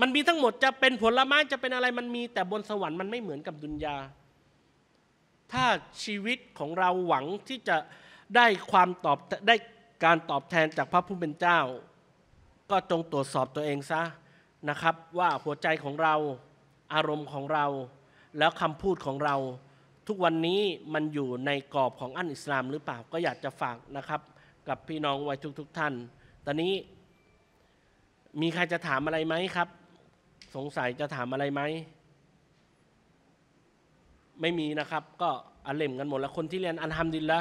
มันมีทั้งหมดจะเป็นผลไม้จะเป็นอะไรมันมีแต่บนสวรรค์มันไม่เหมือนกับดุนยาถ้าชีวิตของเราหวังที่จะได้ความตอบได้การตอบแทนจากพระผู้เป็นเจ้า ก็จงตรวจสอบตัวเองซะนะครับ ว่าหัวใจของเราอารมณ์ของเรา แล้วคำพูดของเราทุกวันนี้มันอยู่ในกรอบของอันอิสลามหรือเปล่าก็อยากจะฝากนะครับ กับพี่น้องไว้ทุกๆทท่านตอนนี้มีใครจะถามอะไรไหมครับ สงสัยจะถามอะไรไหมไม่มีนะครับก็อัลเลมกันหมดแล้วคนที่เรียนอันฮัมดินละ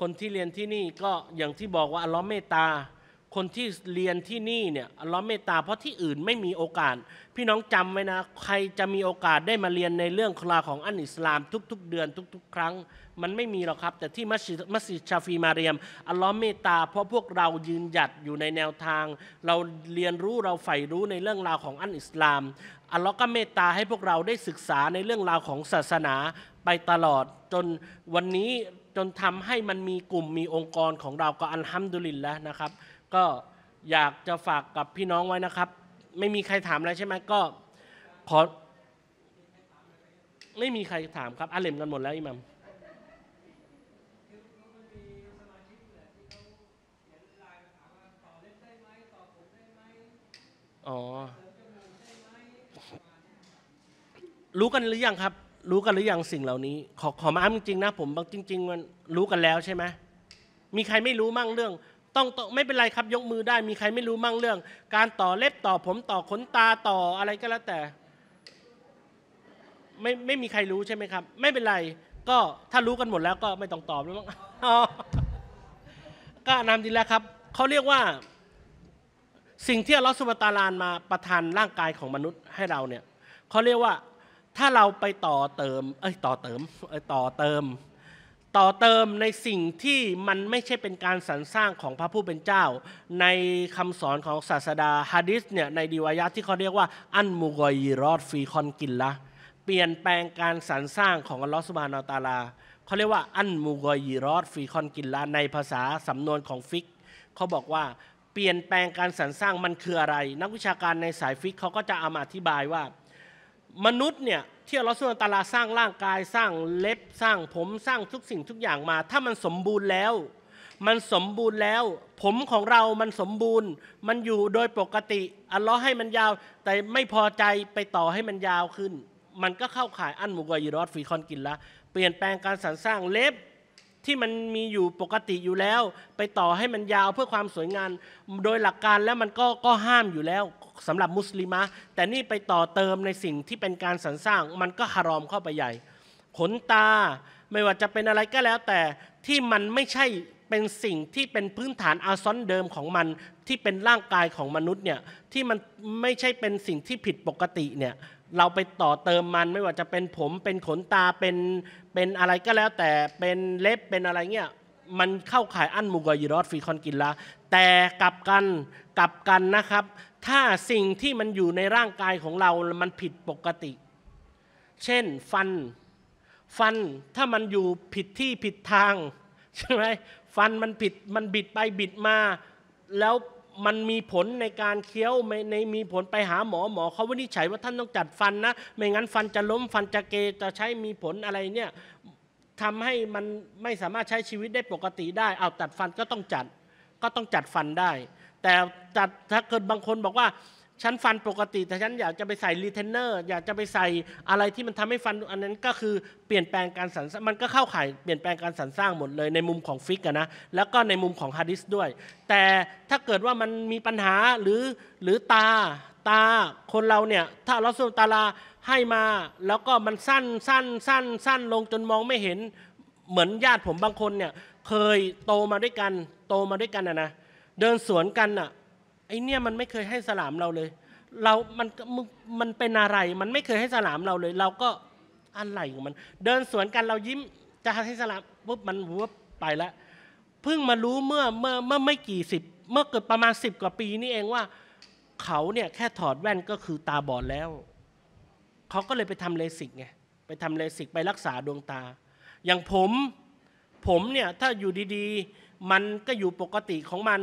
คนที่เรียนที่นี่ก็อย่างที่บอกว่าอัลลอฮ์เมตตา คนที่เรียนที่นี่เนี่ยอัลลอฮ์เมตตาเพราะที่อื่นไม่มีโอกาส พี่น้องจำไว้นะใครจะมีโอกาสได้มาเรียนในเรื่องคลาของอันอิสลามทุก ๆ เดือนทุก ๆ ครั้งมันไม่มีหรอกครับ แต่ที่มัสยิดมัสยิดชาฟีมาเรียมอัลลอฮ์เมตตา เพราะพวกเรายืนหยัดอยู่ในแนวทาง เราเรียนรู้เราใฝ่รู้ในเรื่องราวของอันอิสลามอัลลอฮ์ก็เมตตาให้พวกเราได้ศึกษาในเรื่องราวของศาสนาไปตลอด จนวันนี้จนทำให้มันมีกลุ่มมีองค์กรของเราก็อัลฮัมดุลินแล้วนะครับ ก็อยากจะฝากกับพี่น้องไว้นะครับ ไม่มีใครถามอะไรใช่ไหมก็ขอไม่มีใครถามครับอลเลมกันหมดแล้วอิมัมอ๋อรู้กันหรือยังครับ รู้กันหรือยังสิ่งเหล่านี้ ขอขอมาอ้ำจริงนะผมบางจริง ๆ มันรู้กันแล้วใช่ไหมมีใครไม่รู้มั่งเรื่องต้อง ต้อง ไม่เป็นไรครับ ยกมือได้ มีใครไม่รู้มั่งเรื่อง การต่อเล็บต่อผมต่อขนตาต่ออะไรก็แล้วแต่ ไม่ไม่มีใครรู้ใช่ไหมครับ ไม่เป็นไร ก็ถ้ารู้กันหมดแล้วก็ไม่ต้องตอบแล้วมั้งก็นำดีแล้วครับ เขาเรียกว่า สิ่งที่อัลลอฮฺสุบตาลานมาประทานร่างกายของมนุษย์ให้เราเนี่ย เขาเรียกว่าถ้าเราไปต่อเติม เอ้ยต่อเติม เอ้ยต่อเติม ต่อเติมในสิ่งที่มันไม่ใช่เป็นการสรรสร้างของพระผู้เป็นเจ้า ในคำสอนของศาสดาฮะดิษเนี่ยในดีวายะที่เขาเรียกว่าอันมุกอยรอดฟีคอนกินละ เปลี่ยนแปลงการสรรสร้างของอัลลอฮฺสุบานอตาลาเขาเรียกว่าอันมูกอยรอดฟีคอนกินละในภาษาสำนวนของฟิกเขาบอกว่าเปลี่ยนแปลงการสรรสร้างมันคืออะไร นักวิชาการในสายฟิกเขาก็จะเอามาอธิบายว่ามนุษย์เนี่ยที่เราสุนตาลาสร้างร่างกายสร้างเล็บสร้างผมสร้างทุกสิ่งทุกอย่างมา ถ้ามันสมบูรณ์แล้ว มันสมบูรณ์แล้ว ผมของเรามันสมบูรณ์ มันอยู่โดยปกติอัลลอฮ์ให้มันยาว แต่ไม่พอใจไปต่อให้มันยาวขึ้น มันก็เข้าข่ายอันมุกอยรอดฟีคอนกินละ เปลี่ยนแปลงการสรรสร้างเล็บที่มันมีอยู่ปกติอยู่แล้ว ไปต่อให้มันยาวเพื่อความสวยงามโดยหลักการแล้วมันก็ก็ห้ามอยู่แล้วสำหรับมุสลิมะแต่นี่ไปต่อเติมในสิ่งที่เป็นการสรรสร้าง มันก็ฮารอมเข้าไปใหญ่ ขนตาไม่ว่าจะเป็นอะไรก็แล้วแต่ที่มันไม่ใช่เป็นสิ่งที่เป็นพื้นฐานอาซอนเดิมของมัน ที่เป็นร่างกายของมนุษย์เนี่ยที่มันไม่ใช่เป็นสิ่งที่ผิดปกติเนี่ยเราไปต่อเติมมัน ไม่ว่าจะเป็นผม เป็นขนตาเป็นเป็นอะไรก็แล้ว แต่เป็นเล็บเป็นอะไรเงี้ยมันเข้าข่ายอันมุกอยรอดฟีคอนกินละแต่กลับกันกลับกันนะครับถ้าสิ่งที่มันอยู่ในร่างกายของเรา มันผิดปกติ เช่นฟัน ฟัน ถ้ามันอยู่ผิดที่ผิดทางใช่ไหมฟันมันผิด มันบิดไปบิดมา แล้วมันมีผลในการเคี้ยวในมีผลไปหาหมอหมอเขาวินิจฉัยว่าท่านต้องจัดฟันนะ ไม่งั้นฟันจะล้ม ฟันจะเกจะใช้มีผลอะไรเนี่ยทำให้มันไม่สามารถใช้ชีวิตได้ปกติได้ เอาตัดฟันก็ต้องจัดก็ต้องจัดฟันได้แต่จัดถ้าเกิดบางคนบอกว่าฉันฟันปกติ แต่ฉันอยากจะไปใส่รีเทนเนอร์อยากจะไปใส่อะไรที่มันทำให้ฟันอันนั้นก็คือเปลี่ยนแปลงการสรรมันก็เข้าข่ายเปลี่ยนแปลงการสรรสร้างหมดเลยในมุมของฟิกนะ แล้วก็ในมุมของฮาดิสด้วยแต่ถ้าเกิดว่ามันมีปัญหาหรือหรือตาตาคนเราเนี่ย ถ้าเราสูตาลาให้มา แล้วก็มันสั้นสั้นสั้นสั้นลงจนมองไม่เห็น เหมือนญาติผมบางคนเนี่ยเคยโตมาด้วยกัน โตมาด้วยกันนะนะเดินสวนกันอ่ะไอเนี่ยมันไม่เคยให้สลามเราเลย เรา มัน มันเป็นอะไร มันไม่เคยให้สลามเราเลย เราก็อะไรของมัน เดินสวนกันเรายิ้มจะให้สลามปุ๊บมันวุบไปแล้วเพิ่งมารู้เมื่อเมื่อเมื่อไม่กี่สิบเมื่อเกิดประมาณสิบกว่าปีนี่เองว่า เขาเนี่ยแค่ถอดแว่นก็คือตาบอดแล้วเขาก็เลยไปทำเลสิกไงไปทำเลสิกไปรักษาดวงตา อย่างผมผมเนี่ยถ้าอยู่ดี ๆมันก็อยู่ปกติของมัน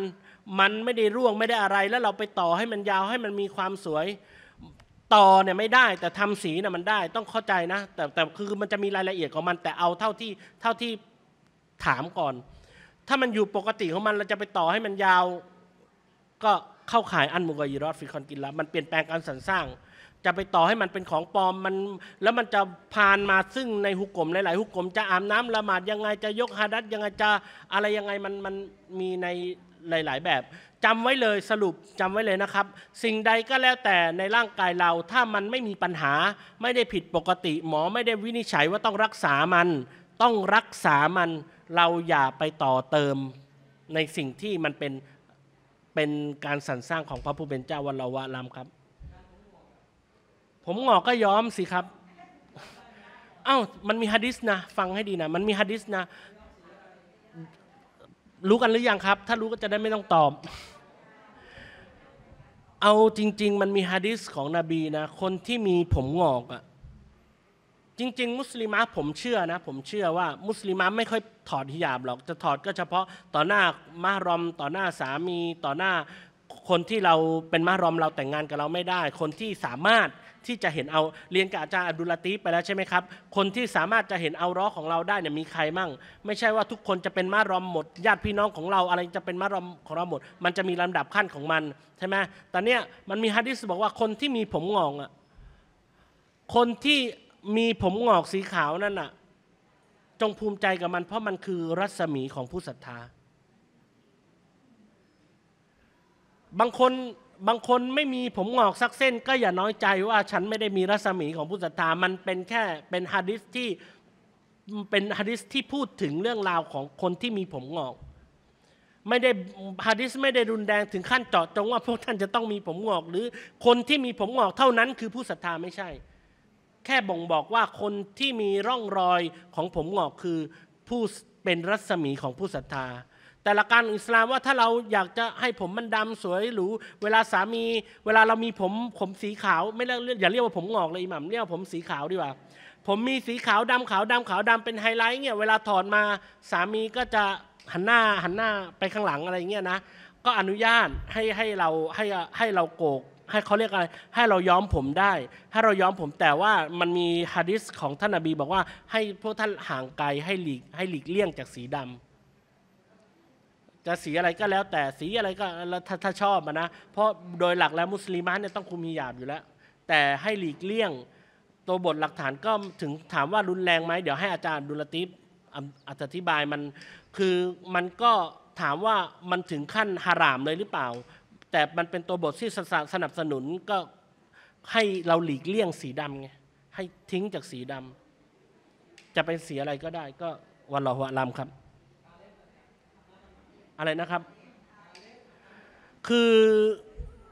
มันไม่ได้ร่วงไม่ได้อะไร แล้วเราไปต่อให้มันยาวให้มันมีความสวยต่อเนี่ยไม่ได้แต่ทำสีน่ยมันได้ต้องเข้าใจนะแต่แต่คือมันจะมีรายละเอียดของมัน แต่เอาเท่าที่เท่าที่ถามก่อน ถ้ามันอยู่ปกติของมันเราจะไปต่อให้มันยาวก็เข้าขายอันมุกยิรอดฟิคอนกินละมันเปลี่ยนแปลงการสรรสร้างจะไปต่อให้มันเป็นของปลอมมันแล้วมันจะผ่านมาซึ่งในหุกกลมหลายๆหุกกลมจะอาบน้ำละหมาดยังไงจะยกฮาดัดยังไงจะอะไรยังไงมันมันมีในหลาย ๆ แบบ จำไว้เลยสรุปจำไว้เลยนะครับ สิ่งใดก็แล้วแต่ในร่างกายเราถ้ามันไม่มีปัญหาไม่ได้ผิดปกติ หมอไม่ได้วินิจฉัยว่าต้องรักษามัน ต้องรักษามันเราอย่าไปต่อเติมในสิ่งที่มันเป็นเป็นการสรรสร้างของพระผู้เป็นเจ้าวันละวะลามครับผมหงอกก็ย้อมสิครับ เอ้า มันมีฮะดิษนะ ฟังให้ดีนะ มันมีฮะดิษนะ รู้กันหรือยังครับ ถ้ารู้ก็จะได้ไม่ต้องตอบ เอาจริง ๆ มันมีฮะดิษของนบีนะ คนที่มีผมหงอกอะ จริง ๆ มุสลิมะผมเชื่อนะ ผมเชื่อว่า มุสลิมะไม่ค่อยถอดฮิญาบหรอก จะถอดก็เฉพาะต่อหน้ามารอม ต่อหน้าสามีต่อหน้าคนที่เราเป็นมารอมเราแต่งงานกับเราไม่ได้ คนที่สามารถที่จะเห็นเอาเรียนกับอาจารย์อับดุลตีไปแล้วใช่ไหมครับ คนที่สามารถจะเห็นเอาร้อของเราได้เนี่ยมีใครมั่ง ไม่ใช่ว่า ทุกคนจะเป็นมารอมหมดญาติพี่น้องของเราอะไรจะเป็นมารอมของเราหมด มันจะมีลำดับขั้นของมันใช่ไหมแต่เนี้ยมันมีฮะดิษบอกว่าคนที่มีผมงอกอ่ะคนที่มีผมงอกสีขาวนั่นอ่ะจงภูมิใจกับมัน เพราะมันคือ รัศมีของผู้ศรัทธา บางคนบางคนไม่มีผมหงอกสักเส้น ก็อย่าน้อยใจว่าฉันไม่ได้มีรัศมีของผู้ศรัทธามันเป็นแค่เป็นฮะดิษที่เป็นฮะดิษที่พูดถึงเรื่องราวของคนที่มีผมหงอก ไม่ได้ฮะดิษไม่ได้รุนแรงถึงขั้นเจาะจงว่า พวกท่านจะต้องมีผมหงอก หรือคนที่มีผมหงอกเท่านั้น คือผู้ศรัทธาไม่ใช่ แค่บ่งบอกว่าคนที่มีร่องรอยของผมหงอกคือผู้เป็นรัศมีของผู้ศรัทธาแต่ละการอิสลามว่าถ้าเราอยากจะให้ผมมันดำสวยหรูเวลาสามีเวลาเรามีผมผมสีขาวไม่เรียกอย่าเรียกว่าผมงอกเลยอิหมัมเรียกว่าผมสีขาวดีกว่า ผมมีสีขาวดำขาวดำขาวดำเป็นไฮไลท์เนี่ยเวลาถอดมาสามีก็จะหันหน้าหันหน้าไปข้างหลังอะไรเงี้ยนะก็อนุญาตให้ให้เราให้ให้เราโกก ให้เขาเรียกอะไรให้เราย้อมผมได้ให้เราย้อมผมแต่ว่ามันมีฮะดิษของท่านนบีบอกว่า ให้พวกท่านห่างไกลให้หลีกให้หลีกเลี่ยงจากสีดำจะสีอะไรก็แล้วแต่สีอะไรก็ถ้าชอบนะ เพราะโดยหลักแล้วมุสลิมเนี่ยต้องคุมฮิญาบอยู่แล้ว แต่ให้หลีกเลี่ยง ตัวบทหลักฐานก็ถึงถามว่ารุนแรงไหมเดี๋ยวให้อาจารย์ดุลติฟอธิบายมัน คือมันก็ถามว่ามันถึงขั้นฮารามเลยหรือเปล่า แต่มันเป็นตัวบทที่สนับสนุนก็ให้เราหลีกเลี่ยงสีดำไงให้ทิ้งจากสีดำจะเป็นสีอะไรก็ได้ ก็วันละหัวลำครับอะไรนะครับ คือ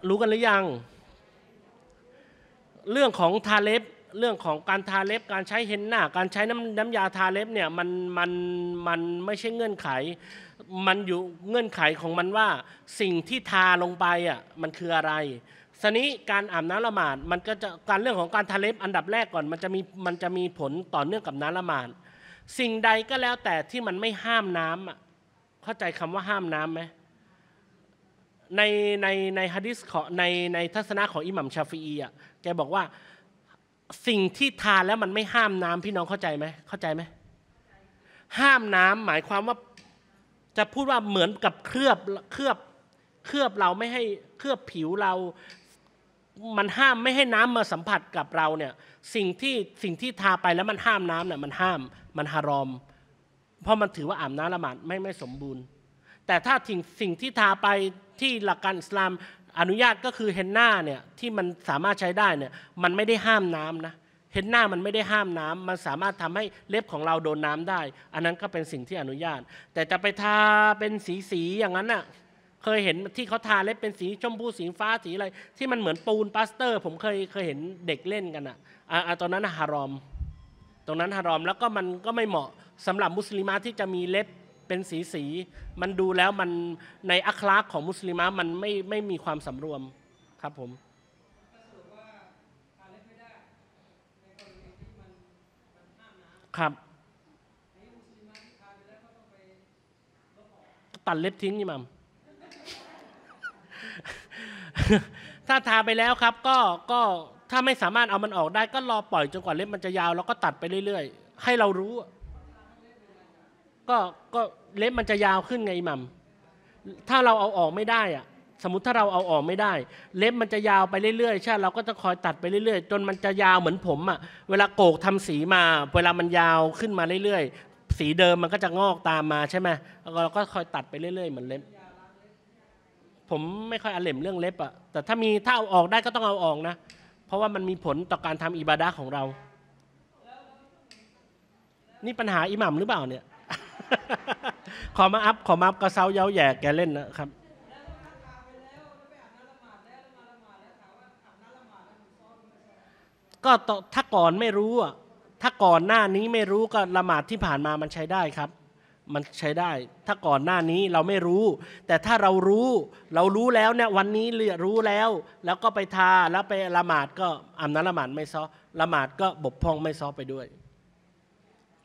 รู้กันหรือยัง เรื่องของทาเล็บเรื่องของการทาเล็บการใช้เฮนหน้าการใช้น้ำน้ำยาทาเล็บเนี่ยมันมันมันไม่ใช่เงื่อนไข มันอยู่เงื่อนไขของมันว่าสิ่งที่ทาลงไปอ่ะมันคืออะไรสนี้การอาบน้ำละหมาดมันก็จะการเรื่องของการทาเล็บอันดับแรกก่อนมันจะมีมันจะมีผลต่อเนื่องกับน้ำละหมาดสิ่งใดก็แล้วแต่ที่มันไม่ห้ามน้ำอ่ะเข้าใจคำว่าห้ามน้ำไหม ในในในฮะดิษขอในในทัศนะของอิหมัมชาฟีอ่ะ แกบอกว่าสิ่งที่ทานแล้วมันไม่ห้ามน้ำพี่น้องเข้าใจไหม เข้าใจไหม ห้ามน้ำหมายความว่าจะพูดว่าเหมือนกับเคลือบเคลือบเคลือบเราไม่ให้เคลือบผิวเรา มันห้ามไม่ให้น้ำมาสัมผัสกับเราเนี่ยสิ่งที่สิ่งที่ทาไปแล้วมันห้ามน้ำเนี่ยมันห้ามมันฮารอมเพราะมันถือว่าอาบน้ำละหมาดไม่ไม่สมบูรณ์ แต่ถ้าสิ่งสิ่งที่ทาไปที่หลักการอิสลามอนุญาตก็คือเฮนน่าเนี่ยที่มันสามารถใช้ได้เนี่ยมันไม่ได้ห้ามน้ำนะเฮนน่ามันไม่ได้ห้ามน้ำ มันสามารถทำให้เล็บของเราโดนน้าได้ อันนั้นก็เป็นสิ่งที่อนุญาต แต่จะไปทาเป็นสีสีอย่างนั้นน่ะเคยเห็นที่เขาทาเล็บเป็นสีชมพูสีฟ้าสีอะไร ที่มันเหมือนปูนปาสเตอร์ ผมเคยเคยเห็นเด็กเล่นกันอ่ะอ่ะตอนนั้นฮารอมตรงนั้นฮารอมแล้วก็มันก็ไม่เหมาะสำหรับมุสลิมาที่จะมีเล็บเป็นสีสี มันดูแล้วมันในอัคลากของมุสลิมามันไม่ไม่มีความสำรวมครับ ผมครับตัดเล็บทิ้งนี่มัมถ้าทาไปแล้วครับก็ก็ถ้าไม่สามารถเอามันออกได้ก็รอปล่อยจนกว่าเล็บมันจะยาวแล้วก็ตัดไปเรื่อย ๆ ให้เรารู้ก็ก็เล็บมันจะยาวขึ้นไงอิหมัมถ้าเราเอาออกไม่ได้อะ สมมติถ้าเราเอาออกไม่ได้ เล็บมันจะยาวไปเรื่อยๆใช่เราก็จะคอยตัดไปเรื่อยๆจนมันจะยาวเหมือนผมอ่ะ เวลาโกกทำสีมาเวลามันยาวขึ้นมาเรื่อยๆสีเดิมมันก็จะงอกตามมาใช่ไหมเราก็คอยตัดไปเรื่อย ๆ เหมือนเล็บผมไม่ค่อยอเล็มเรื่องเล็บอ่ะแต่ถ้ามีถ้าเอาออกได้ก็ต้องเอาออกนะ เพราะว่ามันมีผลต่อการทำอิบาดะของเรา นี่ปัญหาอิหมัมหรือเปล่าเนี่ยขอมาอัพขอมาอัพกระเซ้าเย้าแย่แกเล่นนะครับก็ถ้าก่อนไม่รู้อ่ะถ้าก่อนหน้านี้ไม่รู้ก็ละหมาดที่ผ่านมามันใช้ได้ครับ มันใช้ได้ ถ้าก่อนหน้านี้เราไม่รู้ แต่ถ้าเรารู้ เรารู้แล้วเนี่ยวันนี้เรารู้แล้ว แล้วก็ไปทาแล้วไปละหมาดก็อำนั้นละหมาดไม่ซ้อละหมาดก็บกพร่องไม่ซ้อไปด้วย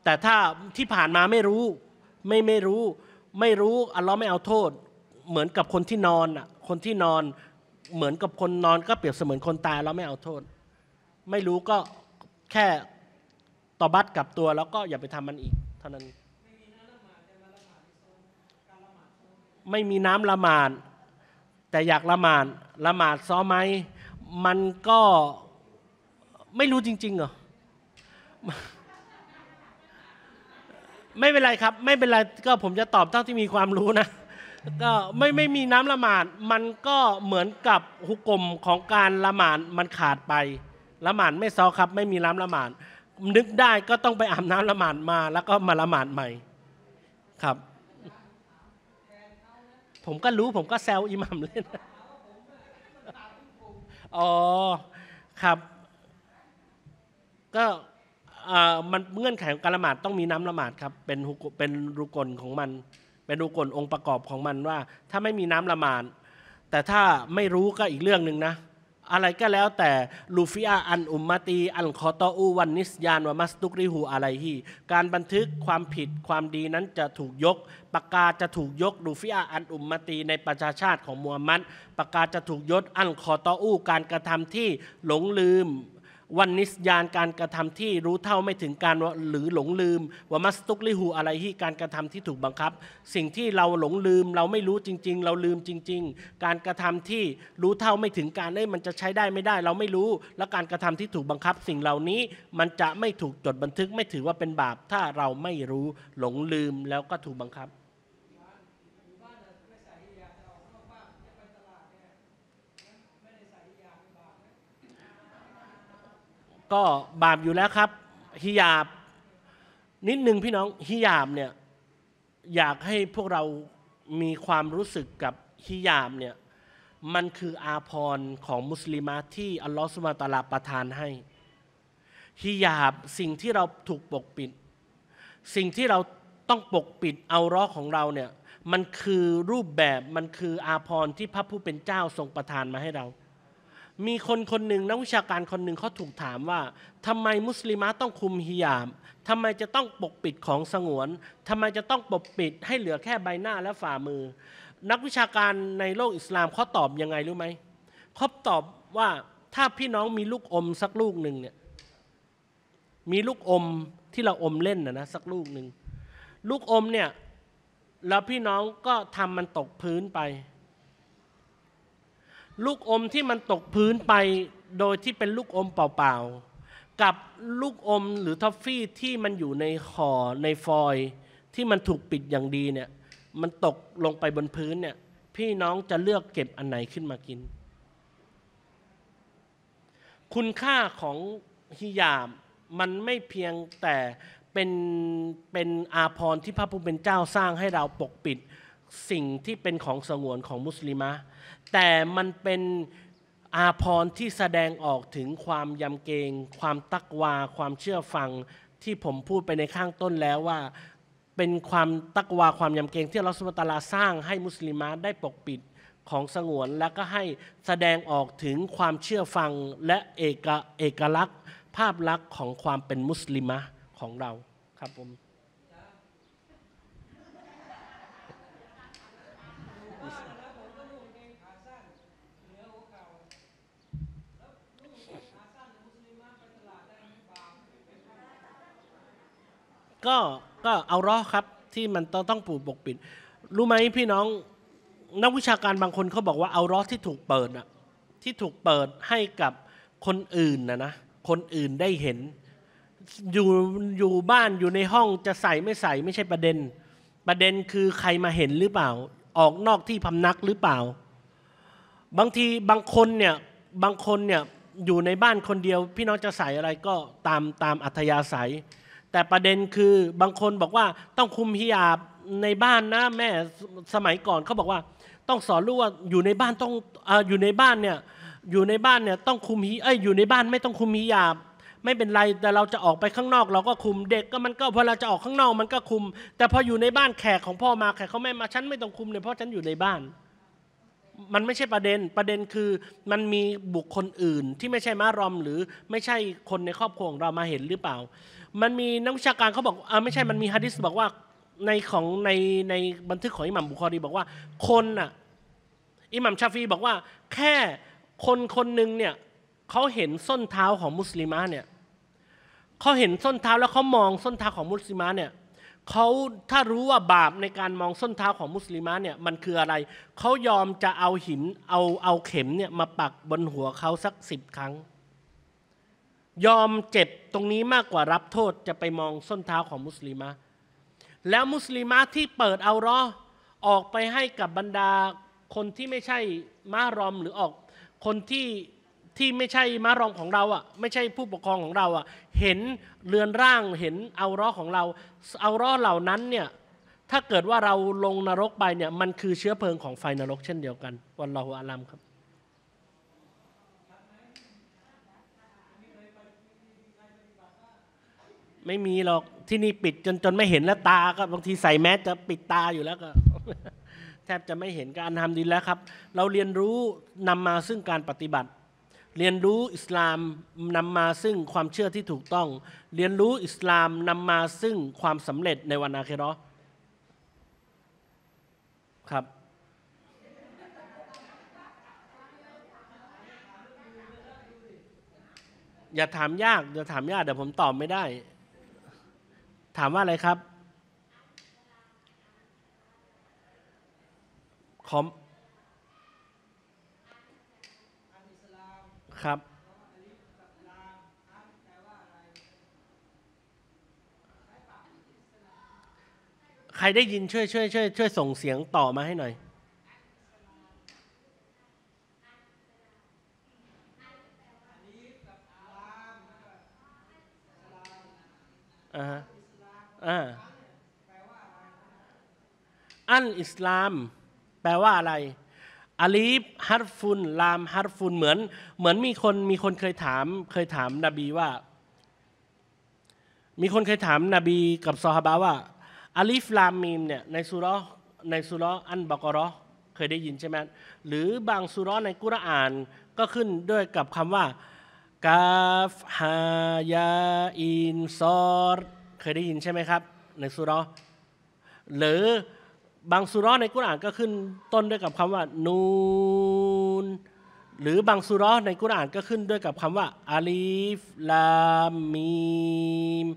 แต่ถ้าที่ผ่านมาไม่รู้ไม่ไม่รู้ไม่รู้อัลลอฮ์ไม่เอาโทษ เหมือนกับคนที่นอนอ่ะคนที่นอนเหมือนกับคนนอน ก็เปรียบเสมือนคนตายเราไม่เอาโทษ ไม่รู้ก็แค่ตอบัตกับตัวแล้วก็อย่าไปทำมันอีกเท่านั้น ไม่มีน้ำละหมาดแต่อยากละหมาดละหมาดซ้อมไหมมันก็ไม่รู้จริง ๆเหรอไม่เป็นไรครับไม่เป็นไรก็ผมจะตอบเท่าที่มีความรู้นะก็ไม่ไม่มีน้ำละหมาดมันก็เหมือนกับฮุกกลมของการละหมาดมันขาดไปละหมาดไม่ซอครับ ไม่มีน้ำละหมาดนึกได้ก็ต้องไปอาบน้ำละหมาดมา แล้วก็มาละหมาดใหม่ ครับ ผมก็รู้ ผมก็แซวอิหมัมเล่นอ๋อครับก็มันเงื่อนไขของการละหมาดต้องมีน้ำละหมาดครับเป็นเป็นรุกลของมัน เป็นรุกลองค์ประกอบของมันว่า ถ้าไม่มีน้ำละหมาดแต่ถ้าไม่รู้ก็อีกเรื่องหนึ่งนะ อะไรก็แล้วแต่ลูฟิอาอันอุมมาตีอันคอตออูวันนิสยานวามัสตุกริหูอะไรฮี่การบันทึกความผิดความดีนั้นจะถูกยกปากกาจะถูกยก ลูฟิอาอันอุมมาตีในประชาชาติของมูฮัมมัดปากกาจะถูกยกอันคอตออูการกระทำที่หลงลืมวันนิสยานการกระทำที่รู้เท่าไม่ถึงการหรือหลงลืมว่ามัสตุกลิหูอะไรที่การกระทำที่ถูกบังคับ สิ่งที่เราหลงลืมเราไม่รู้จริง ๆ เราลืมจริง ๆ การกระทำที่รู้เท่าไม่ถึงการเอ้ยมันจะใช้ได้ไม่ได้เราไม่รู้ และการกระทำที่ถูกบังคับ สิ่งเหล่านี้มันจะไม่ถูกจดบันทึกไม่ถือว่าเป็นบาปถ้าเราไม่รู้หลงลืมแล้วก็ถูกบังคับก็บาปอยู่แล้วครับฮิยาบนิดนึงพี่น้องฮิยาบเนี่ยอยากให้พวกเรา มีความรู้สึกกับฮิยาบเนี่ยมันคืออาภรของมุสลิมาที่อัลลอฮฺสุบตาลาประทานให้ฮิยาบสิ่งที่เราถูกปกปิด สิ่งที่เราต้องปกปิดเอาร้อของเราเนี่ยมันคือรูปแบบมันคืออาภรที่พระผู้เป็นเจ้าทรงประทานมาให้เรามีคนคนหนึ่งนักวิชาการคนหนึ่งเขาถูกถามว่า ทำไมมุสลิมะต้องคุมฮิญาบทำไมจะต้องปกปิดของสงวน ทำไมจะต้องปกปิด ให้เหลือแค่ใบหน้าและฝ่ามือ นักวิชาการในโลกอิสลามเขาตอบยังไงรู้ไหมเขาตอบว่าถ้าพี่น้องมีลูกอมสักลูกหนึ่งเนี่ยมีลูกอมที่เราอมเล่นนะนะสักลูกหนึ่งลูกอมเนี่ยแล้วพี่น้องก็ทำมันตกพื้นไปลูกอมที่มันตกพื้นไปโดยที่เป็นลูกอมเปล่า ๆ กับลูกอมหรือทอฟฟี่ที่มันอยู่ในห่อในฟอยที่มันถูกปิดอย่างดีเนี่ยมันตกลงไปบนพื้นเนี่ยพี่น้องจะเลือกเก็บอันไหนขึ้นมากิน คุณค่าของฮิยามมันไม่เพียงแต่เป็นเป็นอาภรณ์ที่พระผู้เป็นเจ้าสร้างให้เราปกปิดสิ่งที่เป็นของสงวนของมุสลิมะแต่มันเป็นอาพรที่แสดงออกถึงความยำเกรงความตักวา ความเชื่อฟังที่ผมพูดไปในข้างต้นแล้วว่าเป็นความตักวาความยำเกรงที่เราสุตลาสร้างให้มุสลิมาได้ปกปิดของสงวน และก็ให้แสดงออกถึงความเชื่อฟังและเอกเอกลักษณ์ภาพลักษณ์ของความเป็นมุสลิมะของเราครับผมก็ก็เอารอครับที่มันต้องต้องปูปกปิด รู้ไหมพี่น้อง นักวิชาการบางคนเขาบอกว่าเอารอที่ถูกเปิดอะที่ถูกเปิดให้กับคนอื่นนะนะคนอื่นได้เห็นอยู่อยู่บ้านอยู่ในห้องจะใส่ไม่ใส่ไม่ใช่ประเด็น ประเด็นคือใครมาเห็นหรือเปล่า ออกนอกที่พำนักหรือเปล่า บางทีบางคนเนี่ยบางคนเนี่ยอยู่ในบ้านคนเดียว พี่น้องจะใส่อะไรก็ตามตามอัธยาศัยแต่ประเด็นคือบางคนบอกว่าต้องคุมฮิญาบในบ้านนะแม่สมัยก่อนเขาบอกว่า ต้องสอนลูกว่าอยู่ในบ้านต้องออยู่ในบ้านเนี่ยอยู่ในบ้านเนี่ยต้องคุมฮิเอ้ยอยู่ในบ้านไม่ต้องคุมฮิญาบ ไม่เป็นไรแต่เราจะออกไปข้างนอก เราก็คุมเด็กก็มันก็พอเราจะออกข้างนอกมันก็คุม แต่พออยู่ในบ้านแขกของพ่อมาแขกเขาไม่มาฉันไม่ต้องคุมเลยเพราะฉันอยู่ในบ้าน มันไม่ใช่ประเด็นประเด็นคือมันมีบุคคลอื่นที่ไม่ใช่มารอมหรือไม่ใช่คนในครอบครัวของเรามาเห็นหรือเปล่ามันมีนักวิชาการเขาบอกอ่าไม่ใช่ มันมีฮะดิษบอกว่า ในของในในบันทึกของอิหมัมบุคอรีบอกว่า คนน่ะ อิหมัมชาฟีบอกว่า แค่คนคนหนึ่งเนี่ยเขาเห็นส้นเท้าของมุสลิมะเนี่ยเขาเห็นส้นเท้าแล้วเขามองส้นเท้าของมุสลิมะเนี่ยเขาถ้ารู้ว่าบาปในการมองส้นเท้าของมุสลิมะเนี่ย มันคืออะไร เขายอมจะเอาหินเอาเอาเข็มเนี่ยมาปักบนหัวเขาสักสิบครั้งยอมเจ็บตรงนี้มากกว่ารับโทษจะไปมองส้นเท้าของมุสลิมะแล้วมุสลิมะที่เปิดเอารอออกไปให้กับบรรดา คนที่ไม่ใช่มารอมหรือออก คนที่ที่ไม่ใช่มารอมของเราอ่ะไม่ใช่ผู้ปกครองของเราอ่ะเห็นเรือนร่างเห็นเอารอของเราเอารอเหล่านั้นเนี่ยถ้าเกิดว่าเราลงนรกไปเนี่ยมันคือเชื้อเพลิงของไฟนรกเช่นเดียวกัน วันเราอาลัมครับไม่มีหรอกที่นี่ปิดจนจนไม่เห็นแล้วตาก็บางทีใส่แมสจะปิดตาอยู่แล้วก็ แทบจะไม่เห็นการทำดีแล้วครับ เราเรียนรู้นำมาซึ่งการปฏิบัติ เรียนรู้อิสลามนำมาซึ่งความเชื่อที่ถูกต้อง เรียนรู้อิสลามนำมาซึ่งความสำเร็จในวันอาคราครับ อย่าถามยากอย่าถามยากเดี๋ยวผมตอบไม่ได้ถามว่าอะไรครับ คอม ครับ ใครได้ยินช่วยช่วยช่วยช่วย ส่งเสียงต่อมาให้หน่อยนอิสลาม แปลว่าอะไรอาลีฟฮัตฟุนลามฮัตฟุนเหมือน เหมือนมีคนมีคนเคยถาม เคยถามนบีว่า มีคนเคยถามนบีกับซอฮาบะว่าอาลีฟลามมีมเนี่ยในสุรในสุรอันบอกรอเคยได้ยินใช่ไหมหรือบางสุรในกุรอาน ก็ขึ้นด้วยกับคำว่ากาฟฮายาอินซอรเคยได้ยินใช่ไหมครับในสุรหรือบางสุร้อในกุรอานก็ขึ้นต้นด้วยกับคำว่า นูน หรือบางสุร้อในกุรอานก็ขึ้นด้วยกับคำว่าอาลีฟลามมีม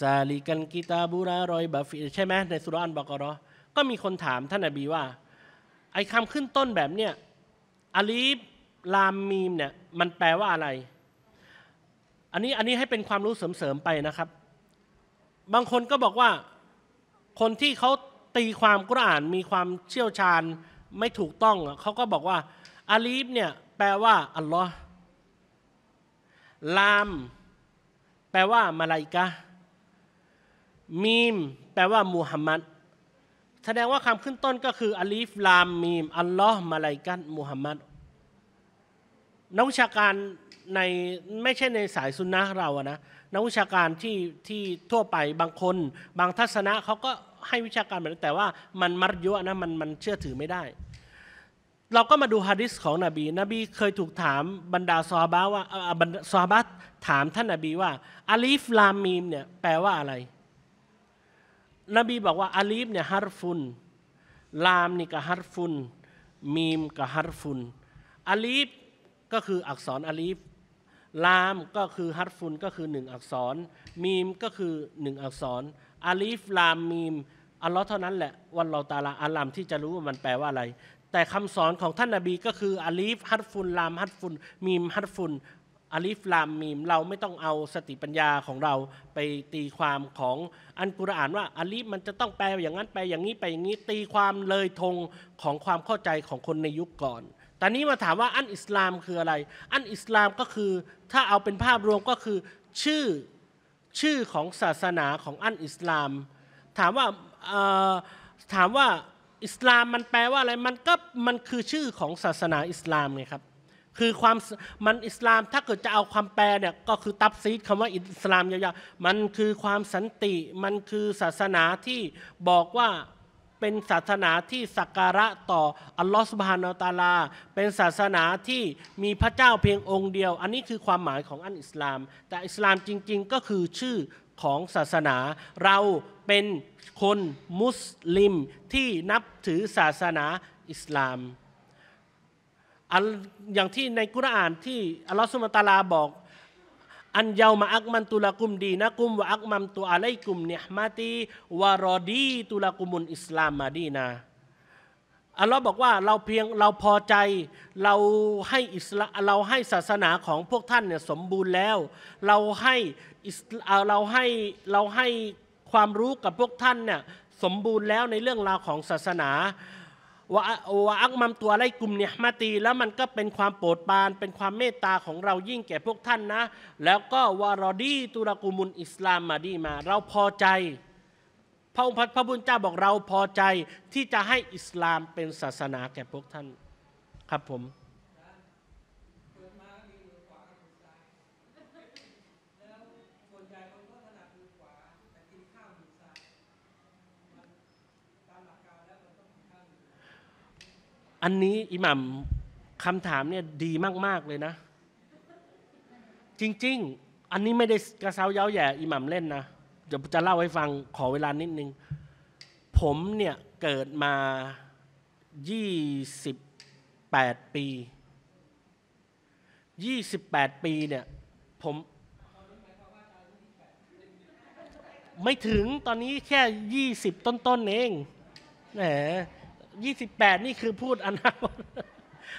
ซาลิกันกิตาบุรารอยบาฟิใช่ไหมในสุร้อนบอกรอก็มีคนถาม ท่านอบีว่า ไอคคำขึ้นต้นแบบเนี้ยอาลีฟลามมีมเนี่ยมันแปลว่าอะไร อันนี้อันนี้ให้เป็นความรู้เสริมๆไปนะครับ บางคนก็บอกว่าคนที่เขาตีความกุรอานมีความเชี่ยวชาญ ไม่ถูกต้องเขาก็บอกว่าอาลีฟเนี่ยแปลว่าอัลลอฮ์ลามแปลว่ามาลายกะมีมแปลว่ามูฮัมมัดแสดงว่าคำขึ้นต้นก็คืออาลีฟลามมีมอัลลอฮ์มาลายกะมูฮัมมัดนักวิชาการในไม่ใช่ในสายซุนนะเราอะนะนักวิชาการที่ที่ทั่วไปบางคน บางทัศนะเขาก็ให้วิชาการแบบนั้นแต่ว่ามันมัดยุ่นะมันมันเชื่อถือไม่ได้ เราก็มาดูฮะดิษของนบี นบีเคยถูกถามบรรดาซอบาว่าซอบาถามท่านนบีว่าอาลีฟลามมีมเนี่ยแปลว่าอะไร นบีบอกว่าอาลีฟเนี่ยฮัรฟุนลามนี่ก็ฮัรฟุน มีมก็ฮัรฟุน อาลีฟก็คืออักษรอาลีฟลามก็คือฮัตฟุน ก็คือหนึ่งอักษร มีมก็คือหนึ่งอักษรอาลีฟลาม มีม อัลลอฮ์เท่านั้นแหละ วันเราตาลาอัลลามที่จะรู้ว่ามันแปลว่าอะไร แต่คำสอนของท่านนาบีก็คืออาลีฟฮัตฟุนลาม ฮัตฟุน มีม ฮัตฟุนอาลีฟลาม มีม เราไม่ต้องเอาสติปัญญาของเราไปตีความของอันกุรอานว่าอาลีฟมันจะต้องแปลอย่างนั้นแปลอย่างนี้ไปอย่างนี้ ตีความเลยทงของความเข้าใจของคนในยุคก่อนแต่นี้มาถามว่าอันอิสลามคืออะไร อันอิสลามก็คือ ถ้าเอาเป็นภาพรวมก็คือ ชื่อชื่อของศาสนาของอันอิสลาม ถามว่าถามว่าอิสลามมันแปลว่าอะไรมันก็มันคือชื่อของศาสนาอิสลามไงครับ คือความมันอิสลามถ้าเกิดจะเอาความแปลเนี่ยก็คือตับซีดคำว่าอิสลามยาวๆมันคือความสันติมันคือศาสนาที่บอกว่าเป็นศาสนาที่สักการะต่ออัลลอฮฺสุบฮานาตาลา เป็นศาสนาที่มีพระเจ้าเพียงองค์เดียว อันนี้คือความหมายของอันอิสลาม แต่อิสลามจริง ๆก็คือชื่อของศาสนา เราเป็นคนมุสลิมที่นับถือศาสนาอิสลาม อย่างที่ในกุรอานที่อัลลอฮฺสุบฮานาตาลาบอกอันยาวมาอักมันตุลากุมดีนะกุมวะอักมัมตุอะไลกุมเนหมาตีวารอดีตุลากุมุนอิสลามมาดีนาอัลลอฮ์บอกว่าเราเพียงเราพอใจเราให้อิสลาเราให้ศาสนาของพวกท่านเนี่ยสมบูรณ์แล้ว เราให้เราให้เราให้ความรู้กับพวกท่านเนี่ยสมบูรณ์แล้วในเรื่องราวของศาสนาวะวะอักมัมตัวไลกุมเนี่ยมาตีแล้วมันก็เป็นความโปรดปานเป็นความเมตตาของเรายิ่งแก่พวกท่านนะ แล้วก็วารอดีตุรกุมุลอิสลามมาดีมา เราพอใจ พระองค์พระบุญเจ้าบอกเราพอใจที่จะให้อิสลามเป็นศาสนาแก่พวกท่านครับผมอันนี้ อิหมัมคำถามเนี่ยดีมาก ๆเลยนะ จริง ๆ อันนี้ไม่ได้กระเซาเย้าแย่อิหมัมเล่นนะเดี๋ยวจะเล่าให้ฟังขอเวลานิดนึงผมเนี่ยเกิดมา 28 ปี 28 ปี เนี่ย ผม ไม่ถึงตอนนี้แค่ 20 ต้นๆเองแหมยี่สิบแปดนี่คือพูดอนาคต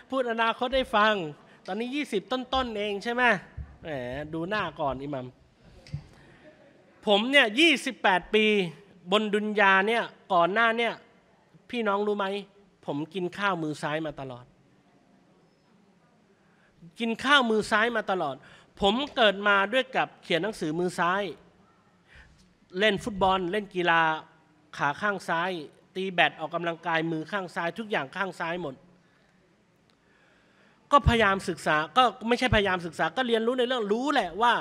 พูดอนาคตได้ฟัง ตอนนี้ยี่สิบต้นๆเองใช่ไหมแหมดูหน้าก่อนอิหมัมผมเนี่ยยี่สิบแปดปี บนดุนยาเนี่ยก่อนหน้าเนี่ยพี่น้องรู้ไหมผมกินข้าวมือซ้ายมาตลอด กินข้าวมือซ้ายมาตลอด ผมเกิดมาด้วยกับเขียนหนังสือมือซ้าย เล่นฟุตบอลเล่นกีฬาขาข้างซ้ายตีแบตออกกำลังกายมือข้างซ้ายทุกอย่างข้างซ้ายหมด ก็พยายามศึกษาก็ไม่ใช่พยายามศึกษาก็เรียนรู้ในเรื่องรู้แหละว่า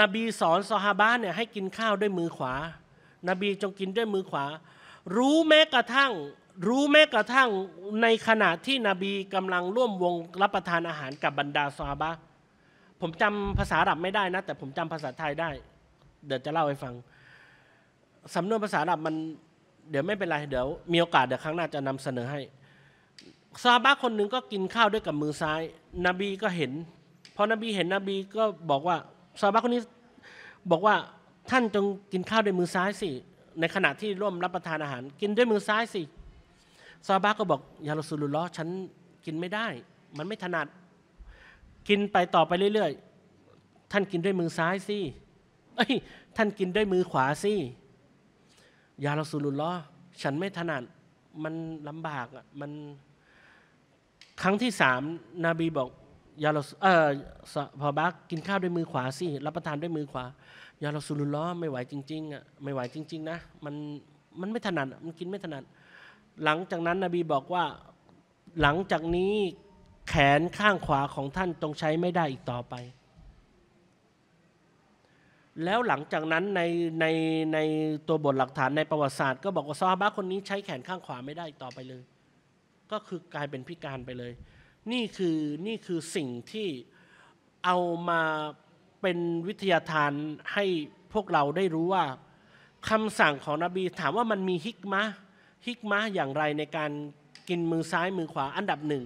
นบีสอนซอฮาบะเนี่ยให้กินข้าวด้วยมือขวา นบีจงกินด้วยมือขวา รู้แม้กระทั่ง รู้แม้กระทั่งในขณะที่นบีกำลังร่วมวง รับประทานอาหารกับบรรดาซอฮาบะผมจำภาษาอับไม่ได้นะ แต่ผมจำภาษาไทยได้ เดี๋ยวจะเล่าให้ฟังสำนวนภาษาอับมันเดี๋ยวไม่เป็นไรเดี๋ยวมีโอกาสเดี๋ยวครั้งหน้าจะนำเสนอให้ซาบะคนหนึ่งก็กินข้าวด้วยกับมือซ้าย นบีก็เห็นพอนบีเห็นนบีก็บอกว่าซาบะคนนี้บอกว่าท่านจงกินข้าวด้วยมือซ้ายสิ ในขณะที่ร่วมรับประทานอาหาร กินด้วยมือซ้ายสิซาบะก็บอกยาลสุลุลอฉันกินไม่ได้ มันไม่ถนัด กินไปต่อไปเรื่อยๆท่านกินด้วยมือซ้ายสิเอ้ยท่านกินด้วยมือขวาสิยาเราสูลุลล้อฉันไม่ถนัด มันลำบากอ่ะมันครั้งที่สามนาบีบอกยาเราเออพอบักกินข้าวด้วยมือขวาสิรับประทานด้วยมือขวายาเราสูลุลล้อไม่ไหวจริงๆอ่ะไม่ไหวจริงๆนะมันมันไม่ถนัดมันกินไม่ถนัด หลังจากนั้นนบีบอกว่าหลังจากนี้แขนข้างขวาของท่านจงใช้ไม่ได้อีกต่อไปแล้วหลังจากนั้นในในในตัวบทหลักฐานในประวัติศาสตร์ ก็บอกว่าซอฮาบะคนนี้ใช้แขนข้างขวาไม่ได้ต่อไปเลย ก็คือกลายเป็นพิการไปเลยนี่คือนี่คือสิ่งที่เอามาเป็นวิทยาทานให้พวกเราได้รู้ว่าคำสั่งของนบีถามว่ามันมีฮิกมะฮิกมะอย่างไรในการกินมือซ้ายมือขวา อันดับหนึ่ง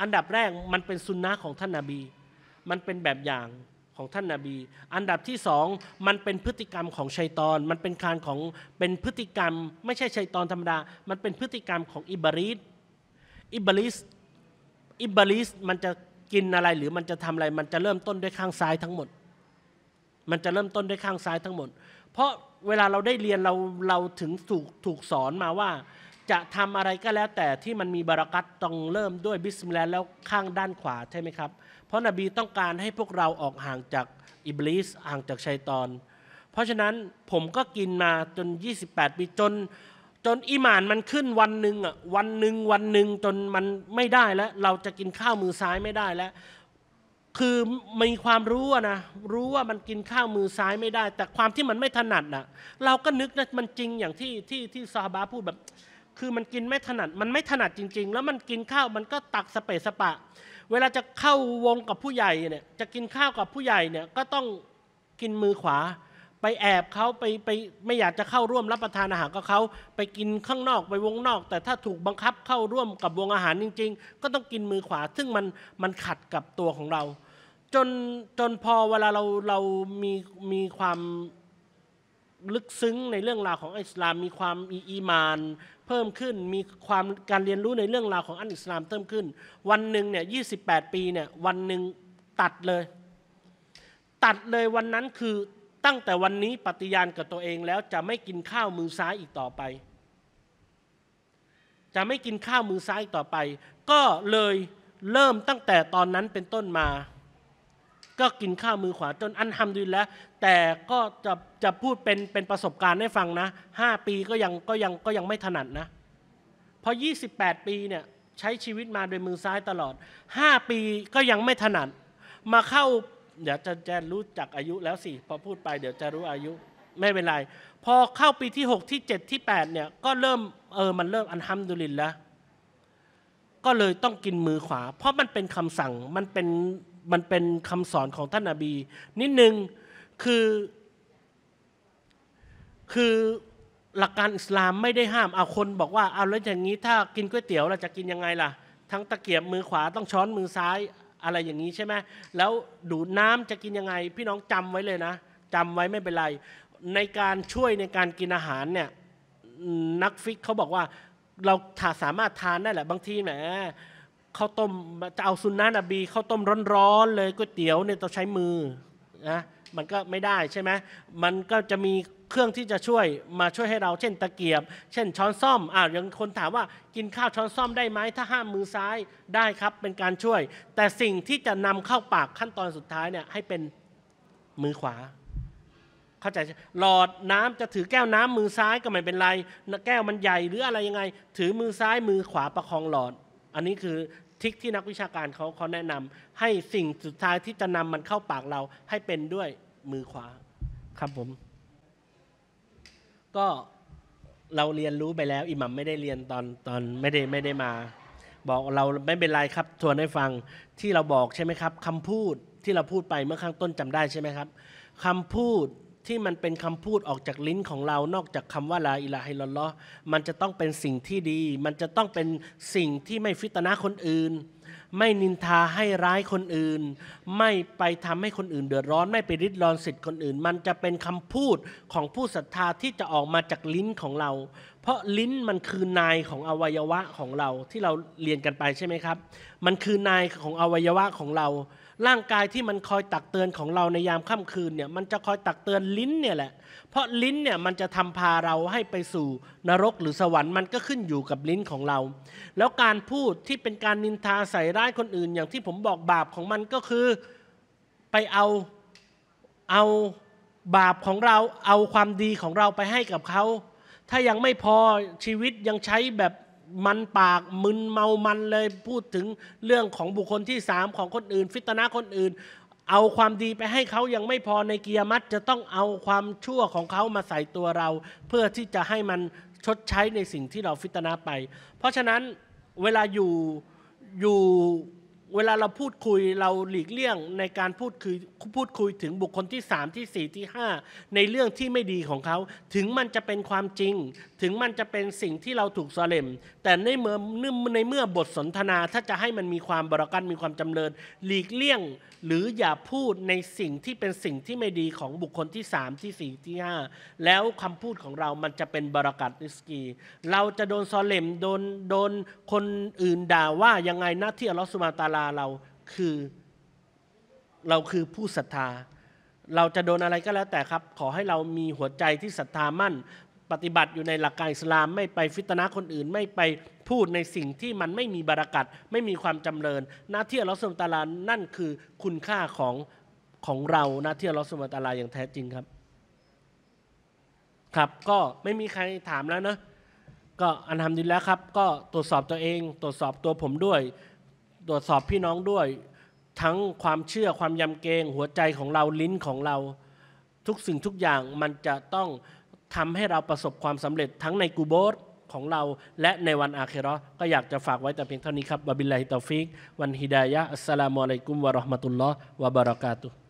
อันดับแรกมันเป็นสุนนะของท่านนาบี มันเป็นแบบอย่างของท่านนาบี อันดับที่สองมันเป็นพฤติกรรมของชัยตอน มันเป็นการของเป็นพฤติกรรม ไม่ใช่ชัยตอนธรรมดา มันเป็นพฤติกรรมของอิบริสอิบริสอิบริสมันจะกินอะไรหรือมันจะทำอะไร มันจะเริ่มต้นด้วยข้างซ้ายทั้งหมด มันจะเริ่มต้นด้วยข้างซ้ายทั้งหมด เพราะเวลาเราได้เรียนเราเราถึงถูกถูกสอนมาว่าจะทำอะไรก็แล้วแต่ที่มันมีบารักัตต้องเริ่มด้วยบิสมิลลาห์แล้วข้างด้านขวาใช่ไหมครับเพราะนบีต้องการให้พวกเราออกห่างจากอิบลิสห่างจากชัยตอน เพราะฉะนั้นผมก็กินมาจน 28ปีจน จนอิหมานมันขึ้นวันหนึ่งอ่ะวันหนึ่งวันหนึ่งจนมันไม่ได้แล้ว เราจะกินข้าวมือซ้ายไม่ได้แล้ว คือมีความรู้นะรู้ว่ามันกินข้าวมือซ้ายไม่ได้ แต่ความที่มันไม่ถนัดนะเราก็นึกนะมันจริงอย่างที่ที่ที่ซาบาพูดแบบคือมันกินไม่ถนัดมันไม่ถนัดจริง ๆ แล้วมันกินข้าวมันก็ตักสเปะสปะเวลาจะเข้าวงกับผู้ใหญ่เนี่ย จะกินข้าวกับผู้ใหญ่เนี่ยก็ต้องกินมือขวา ไปแอบเขาไปไปไม่อยากจะเข้าร่วมรับประทานอาหารกับเขาไปกินข้างนอกไปวงนอก แต่ถ้าถูกบังคับเข้าร่วมกับวงอาหารจริง ๆ ก็ต้องกินมือขวา ซึ่งมันมันขัดกับตัวของเรา จนจนพอเวลาเราเรามีมีความลึกซึ้งในเรื่องราวของอิสลามมีความมีอีมาน เพิ่มขึ้นมีความการเรียนรู้ในเรื่องราวของอันอิสลามเพิ่มขึ้น วันหนึ่งเนี่ยยีปีเนี่ยวันหนึ่งตัดเลย ตัดเลยวันนั้นคือตั้งแต่วันนี้ปฏิญาณกับตัวเองแล้วจะไม่กินข้าวมือซ้ายอีกต่อไป จะไม่กินข้าวมือซ้ายอีกต่อไป ก็เลยเริ่มตั้งแต่ตอนนั้นเป็นต้นมาก็กินข้าวมือขวาจนอันทำดีแล้วแต่ก็จะจะพูดเป็นเป็นประสบการณ์ให้ฟังนะห้าปีก็ยังก็ยังก็ยังไม่ถนัดนะพอบแปดปีเนี่ยใช้ชีวิตมาโดยมือซ้ายตลอดห้าปีก็ยังไม่ถนัด มาเข้าเดี๋ยวจะจะรู้จักอายุแล้วสิพอพูดไปเดี๋ยวจะรู้อายุไม่เป็นไรพอเข้าปีที่หกที่เจ็ดที่แปดเนี่ยก็เริ่มเออมันเริ่มอันทัมดุลินแล้วก็เลยต้องกินมือขวา เพราะมันเป็นคำสั่งมันเป็นมันเป็นคำสอนของท่านอาบี นิดนึงคือ คือหลักการอิสลามไม่ได้ห้ามเอาคนบอกว่าเอาแล้วอย่างนี้ ถ้ากินก๋วยเตี๋ยวเราจะกินยังไงล่ะทั้งตะเกียบมือขวาต้องช้อนมือซ้ายอะไรอย่างนี้ใช่ไหมแล้วดูดน้ำจะกินยังไง พี่น้องจำไว้เลยนะ จำไว้ไม่เป็นไร ในการช่วยในการกินอาหารเนี่ยนักฟิกเขาบอกว่า เราถาสามารถทานได้แหละ บางทีแหมข้าวต้มจะเอาซุนนะนบีข้าวต้มร้อนๆเลยก๋วยเตี๋ยวเนี่ยต้องใช้มือนะมันก็ไม่ได้ใช่ไหมมันก็จะมีเครื่องที่จะช่วยมาช่วยให้เราเช่น ตะเกียบ เช่นช้อนซ่อมอ้าวอย่างคนถามว่ากินข้าวช้อนซ่อมได้ไหมถ้าห้ามมือซ้ายได้ครับเป็นการช่วย แต่สิ่งที่จะนำเข้าปากขั้นตอนสุดท้ายเนี่ยให้เป็นมือขวา เข้าใจหลอดน้ำจะถือแก้วน้ำมือซ้ายก็ไม่เป็นไร แก้วมันใหญ่หรืออะไรยังไง ถือมือซ้ายมือขวาประคองหลอด อันนี้คือทิคที่นักวิชาการเขาเขาแนะนำ ให้สิ่งสุดท้ายที่จะนำมันเข้าปากเราให้เป็นด้วยมือขวาครับผม ก็เราเรียนรู้ไปแล้วอิหมัมไม่ได้เรียนตอนตอนไม่ได้ไม่ได้มา บอกเราไม่เป็นไรครับ ทวนให้ฟังที่เราบอกใช่ไหมครับ คำพูดที่เราพูดไปเมื่อข้างต้นจำได้ใช่ไหมครับ คำพูดที่มันเป็นคำพูดออกจากลิ้นของเรา นอกจากคำว่าลาอิลาฮิลลอมันจะต้องเป็นสิ่งที่ดี มันจะต้องเป็นสิ่งที่ไม่ฟิตนะคนอื่น ไม่นินทาให้ร้ายคนอื่น ไม่ไปทำให้คนอื่น เดือดร้อน ไม่ไปริดรอนสิทธิ์คนอื่น มันจะเป็นคำพูดของผู้ศรัทธาที่จะออกมาจากลิ้นของเรา เพราะลิ้นมันคือนายของอวัยวะของเราที่เราเรียนกันไปใช่ไหมครับ มันคือนายของอวัยวะของเราร่างกายที่มันคอยตักเตือนของเราในยามค่ำคืนเนี่ยมันจะคอยตักเตือนลิ้นเนี่ยแหละเพราะลิ้นเนี่ยมันจะทำพาเราให้ไปสู่นรก หรือสวรรค์มันก็ขึ้นอยู่กับลิ้นของเรา แล้วการพูดที่เป็นการนินทาใส่ร้ายคนอื่นอย่างที่ผมบอกบาปของมันก็คือไปเอาเอาบาปของเราเอาความดีของเราไปให้กับเขาถ้ายังไม่พอชีวิตยังใช้แบบมันปากมึนเมา มันเลยพูดถึงเรื่องของบุคคลที่สามของคนอื่น ฟิตนะคนอื่น เอาความดีไปให้เขายังไม่พอในเกียรมัดจะต้องเอาความชั่วของเขามาใส่ตัวเรา เพื่อที่จะให้มันชดใช้ในสิ่งที่เราฟิตนะไป เพราะฉะนั้นเวลาอยู่อยู่เวลาเราพูดคุยเราหลีกเลี่ยงในการพูดคุยพูดคุยถึงบุคคลที่สามที่สี่ที่ห้าในเรื่องที่ไม่ดีของเขาถึงมันจะเป็นความจริงถึงมันจะเป็นสิ่งที่เราถูกสเลม แต่ในเมื่อในเมื่อบทสนทนาถ้าจะให้มันมีความบรากันมีความจำเริญหลีกเลี่ยง หรืออย่าพูดในสิ่งที่เป็นสิ่งที่ไม่ดีของบุคคลที่3ที่4ที่5 แล้วคำพูดของเรา มันจะเป็นบรากัดนิสกีเราจะโดนสเลมโดนโดนคนอื่นด่าว่ายังไงหน้าที่อัลลอฮฺสุมาตาลาเราคือเราคือผู้ศรัทธา เราจะโดนอะไรก็แล้วแต่ครับ ขอให้เรามีหัวใจที่ศรัทธามั่นปฏิบัติอยู่ในหลักการอิสลาม ไม่ไปฟิตนะคนอื่น ไม่ไปพูดในสิ่งที่มันไม่มีบารากัดไม่มีความจำเริญ หน้าที่อัลลอฮฺสุลตาลานั่นคือคุณค่าของของเราหน้าที่อัลลอฮฺสุลตาลาอย่างแท้จริงครับ ครับก็ไม่มีใครถามแล้วนะก็อันทำดีแล้วครับ ก็ตรวจสอบตัวเองตรวจสอบตัวผมด้วย ตรวจสอบพี่น้องด้วย ทั้งความเชื่อความยำเกรงหัวใจของเราลิ้นของเรา ทุกสิ่งทุกอย่างมันจะต้องทำให้เราประสบความสำเร็จทั้งในกูโบสของเราและในวันอาเครอก็อยากจะฝากไว้แต่เพียงเท่านี้ครับบาบิลลาฮิตาฟิก วันฮิดายะอัสสลามุอะลัยกุมวะราะห์มะตุลลอฮ์ วะบะเราะกาตุฮ์